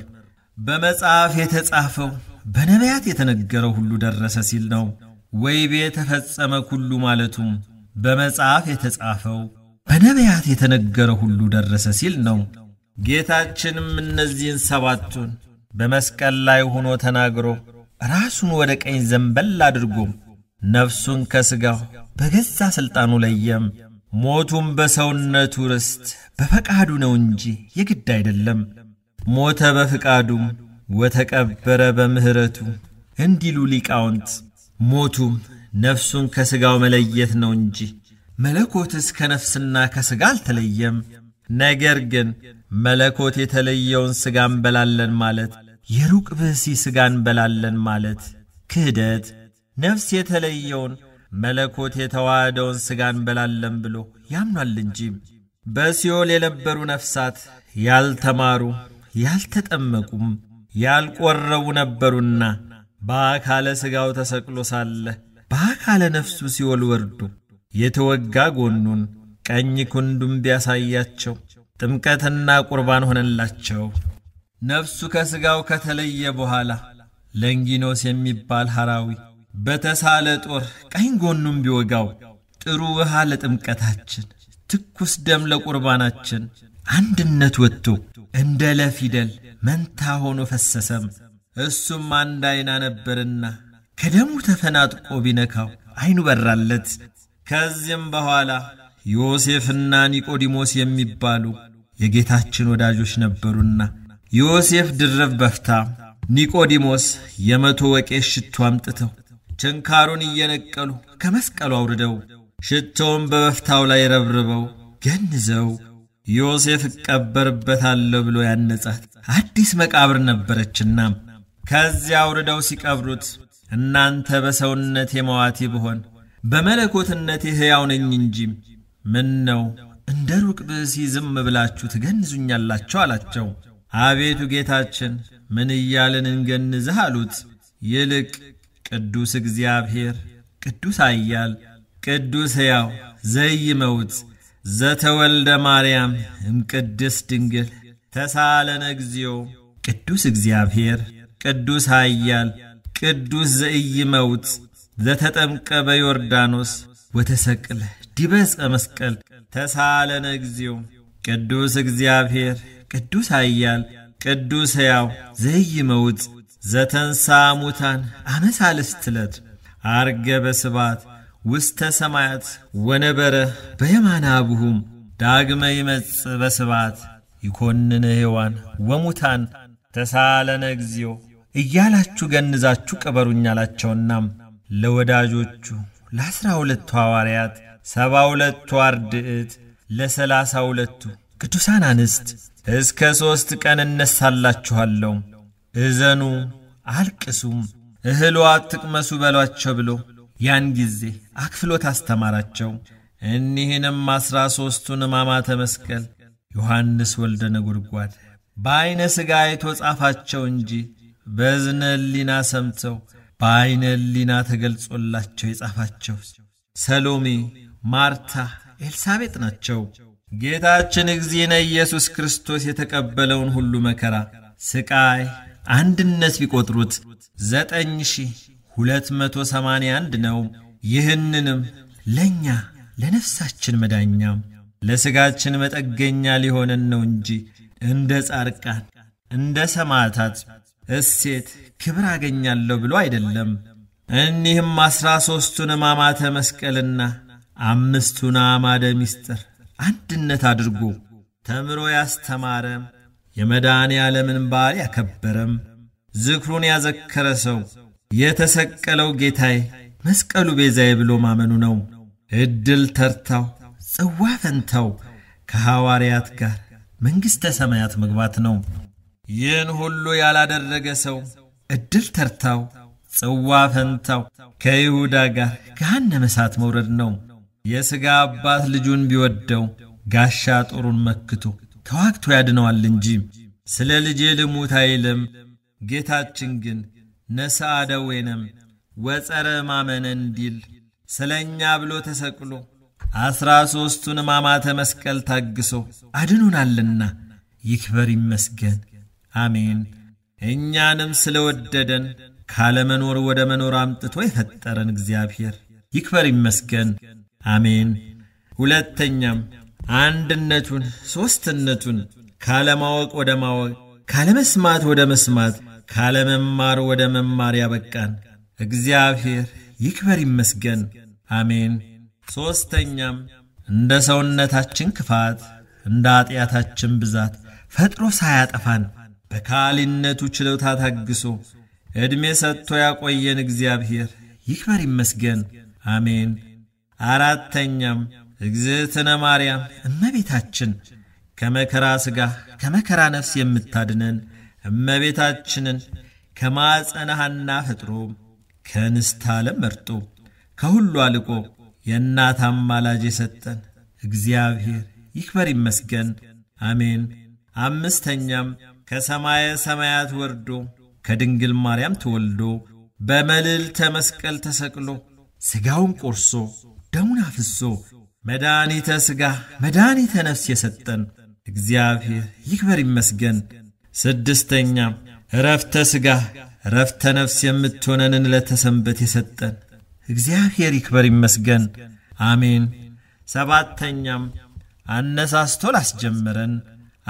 በመጽሐፍ የተጻፈው በነቢያት የተነገረው ሁሉ ደረሰ ሲል ነው። ወይቤ ተፈጸመ ሁሉ ማለቱም በመጽሐፍ የተጻፈው በነቢያት የተነገረ ሁሉ ደረሰ ሲል ነው። ጌታችንም እነዚህን ሰባቱን በመስቀል ላይ ሆኖ ተናግሮ ራሱን ወደ ቀኝ ዘንበል አድርጎም ነፍሱን ከሥጋው በገዛ ሥልጣኑ ለየም። ሞቱም በሰውነቱ ርስት በፈቃዱ ነው እንጂ የግድ አይደለም። ሞተ በፍቃዱም ወተቀበረ በምህረቱ እንዲሉ ሊቃውንት ሞቱም ነፍሱን ከሥጋው መለየት ነው እንጂ መለኮትስ ከነፍስና ከሥጋ አልተለየም። ነገር ግን መለኮት የተለየውን ሥጋ እንበላለን ማለት የሩቅ ብእሲ ሥጋ እንበላለን ማለት ክህደት፣ ነፍስ የተለየውን መለኮት የተዋህደውን ሥጋ እንበላለን ብሎ ያምኗል እንጂ በሲኦል የነበሩ ነፍሳት ያልተማሩ ያልተጠመቁም ያልቆረቡ ነበሩና በአካለ ሥጋው ተሰቅሎ ሳለ በአካለ ነፍሱ ሲወል ወርዶ የተወጋ ጎኑን ቀኝ ኩንዱም ቢያሳያቸው ጥምቀትና ቁርባን ሆነላቸው። ነፍሱ ከሥጋው ከተለየ በኋላ ለንጊኖስ የሚባል ሐራዊ በተሳለ ጦር ቀኝ ጎኑም ቢወጋው ጥሩ ውሃ ለጥምቀታችን፣ ትኩስ ደም ለቁርባናችን አንድነት ወጥቶ እንደ ለፊደል መንታ ሆኖ ፈሰሰም። እሱም አንድ አይና ነበርና ከደሙ ተፈናጥቆ ቢነካው አይኑ በራለት። ከዚህም በኋላ ዮሴፍና ኒቆዲሞስ የሚባሉ የጌታችን ወዳጆች ነበሩና ዮሴፍ ድርብ በፍታ፣ ኒቆዲሞስ የመቶ ወቄት ሽቶ አምጥተው ችንካሩን እየነቀሉ ከመስቀሉ አውርደው ሽቶውን በበፍታው ላይ ረብርበው ገንዘው ዮሴፍ እቀበርበታለሁ ብሎ ያነጻት አዲስ መቃብር ነበረችና ከዚያ አውርደው ሲቀብሩት እናንተ በሰውነት የመዋቲ ብሆን በመለኮትነቴ ሕያው ነኝ እንጂ ምን ነው እንደ ሩቅ ብእሲ ዝም ብላችሁ ትገንዙኛላችሁ አላቸው። አቤቱ ጌታችን ምን እያልን እንገንዝህ አሉት። ይልቅ ቅዱስ እግዚአብሔር፣ ቅዱስ አያል? ቅዱስ ሕያው ዘይመውት ዘተወልደ ማርያም እምቅድስ ድንግል ተሳለነ እግዚኦ ቅዱስ እግዚአብሔር ቅዱስ ኃያል ቅዱስ ዘኢይመውፅ ዘተጠምቀ በዮርዳኖስ ወተሰቅለ ዲበፀ መስቀል ተሳለነ እግዚኦ ቅዱስ እግዚአብሔር ቅዱስ ኃያል ቅዱስ ሕያው ዘኢይመውፅ ዘተንሳ ሙታን አመሳልስት ዕለት አርገ በስባት ውስተ ሰማያት ወነበረ በየማነ አብሁም ዳግመ ይመጽ በስባት ይኮንነ ሔዋን ወሙታን ተሳለነ እግዚኦ እያላችሁ ገንዛችሁ ቅበሩኝ አላቸውናም ለወዳጆቹ ለአሥራ ሁለቱ ሐዋርያት ሰባ ሁለቱ አርድዕት ለሰላሳ ሁለቱ ቅዱሳን አንስት እስከ ሦስት ቀን እነሳላችኋለሁ፣ እዘኑ አልቅሱም፣ እህሉ አትቅመሱ በሏቸው ብሎ ያን ጊዜ አክፍሎት አስተማራቸው። እኒህንም አሥራ ሦስቱን ሕማማተ መስቀል ዮሐንስ ወልደ ነጎድጓድ በዐይነ ሥጋ አይቶ ጻፋቸው እንጂ በዝነ ሕሊና ሰምተው በዐይነ ሕሊና ተገልጾላቸው የጻፋቸው ሰሎሜ፣ ማርታ፣ ኤልሳቤጥ ናቸው። ጌታችን እግዚእነ ኢየሱስ ክርስቶስ የተቀበለውን ሁሉ መከራ፣ ሥቃይ አንድነት ቢቈጥሩት ዘጠኝ ሺህ 281 ነው። ይህንንም ለእኛ ለነፍሳችን መዳኛ ለሥጋችን መጠገኛ ሊሆነን ነው እንጂ እንደ ጻርቃን እንደ ሰማዕታት እሴት ክብር አገኛለሁ ብሎ አይደለም። እኒህም አሥራ ሦስቱን ሕማማተ መስቀልና አምስቱን አማደ ምስጢር አንድነት አድርጎ ተምሮ ያስተማረም የመድኃኔ ዓለምን በዓል ያከበረም ዝክሩን ያዘከረ ሰው የተሰቀለው ጌታዬ መስቀሉ ቤዛዬ ብሎ ማመኑ ነው። ዕድል ተርታው ጽዋ ፈንታው ከሐዋርያት ጋር መንግሥተ ሰማያት መግባት ነው። ይህን ሁሉ ያላደረገ ሰው ዕድል ተርታው ጽዋ ፈንታው ከይሁዳ ጋር ገሃነመ እሳት መውረድ ነው። የሥጋ አባት ልጁን ቢወደው ጋሻ ጦሩን መክቶ ከዋግቶ ያድነዋል እንጂ ስለ ልጄ ልሙት አይልም። ጌታችን ግን ነሳ ደዌንም ወጸረ ማመን እንዲል ስለ እኛ ብሎ ተሰቅሎ አስራ ሦስቱን ማማተ መስቀል ታግሶ አድኑናልና ይክበር ይመስገን። አሜን። እኛንም ስለ ወደደን ካለመኖር ወደ መኖር አምጥቶ የፈጠረን እግዚአብሔር ይክበር ይመስገን። አሜን። ሁለተኛም አንድነቱን ሦስትነቱን ካለማወቅ ወደ ማወቅ ካለመስማት ወደ መስማት ካለመማር ወደ መማር ያበቃን እግዚአብሔር ይክበር ይመስገን፣ አሜን። ሦስተኛም እንደ ሰውነታችን ክፋት እንደ ኀጢአታችን ብዛት ፈጥሮ ሳያጠፋን በካሊነቱ ችሎታ ታግሶ ዕድሜ ሰጥቶ ያቆየን እግዚአብሔር ይክበር ይመስገን፣ አሜን። አራተኛም እግዝእትነ ማርያም እመቤታችን ከመከራ ሥጋ ከመከራ ነፍስ የምታድነን እመቤታችንን ከማጸናሃና ፈጥሮ ከንስት ዓለም መርጦ ከሁሉ አልቆ የእናት አማላጅ የሰጠን እግዚአብሔር ይክበር ይመስገን፣ አሜን። አምስተኛም ከሰማየ ሰማያት ወርዶ ከድንግል ማርያም ተወልዶ በመልዕልተ መስቀል ተሰቅሎ ሥጋውን ቆርሶ ደሙን አፍሶ መድኃኒተ ሥጋ መድኃኒተ ነፍስ የሰጠን እግዚአብሔር ይክበር ይመስገን። ስድስተኛ ረፍተ ሥጋ ረፍተ ነፍስ የምትሆነንን ለተሰንበት የሰጠን እግዚአብሔር ይክበር ይመስገን፣ አሜን። ሰባተኛም አነሳስቶ ላስጀመረን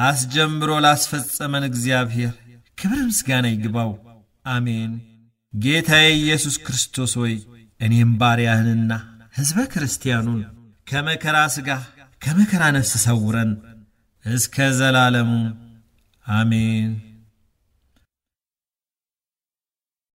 አስጀምሮ ላስፈጸመን እግዚአብሔር ክብር ምስጋና ይግባው፣ አሜን። ጌታዬ ኢየሱስ ክርስቶስ ሆይ እኔም ባርያህንና ሕዝበ ክርስቲያኑን ከመከራ ሥጋ ከመከራ ነፍስ ሰውረን እስከ ዘላለሙ 아멘.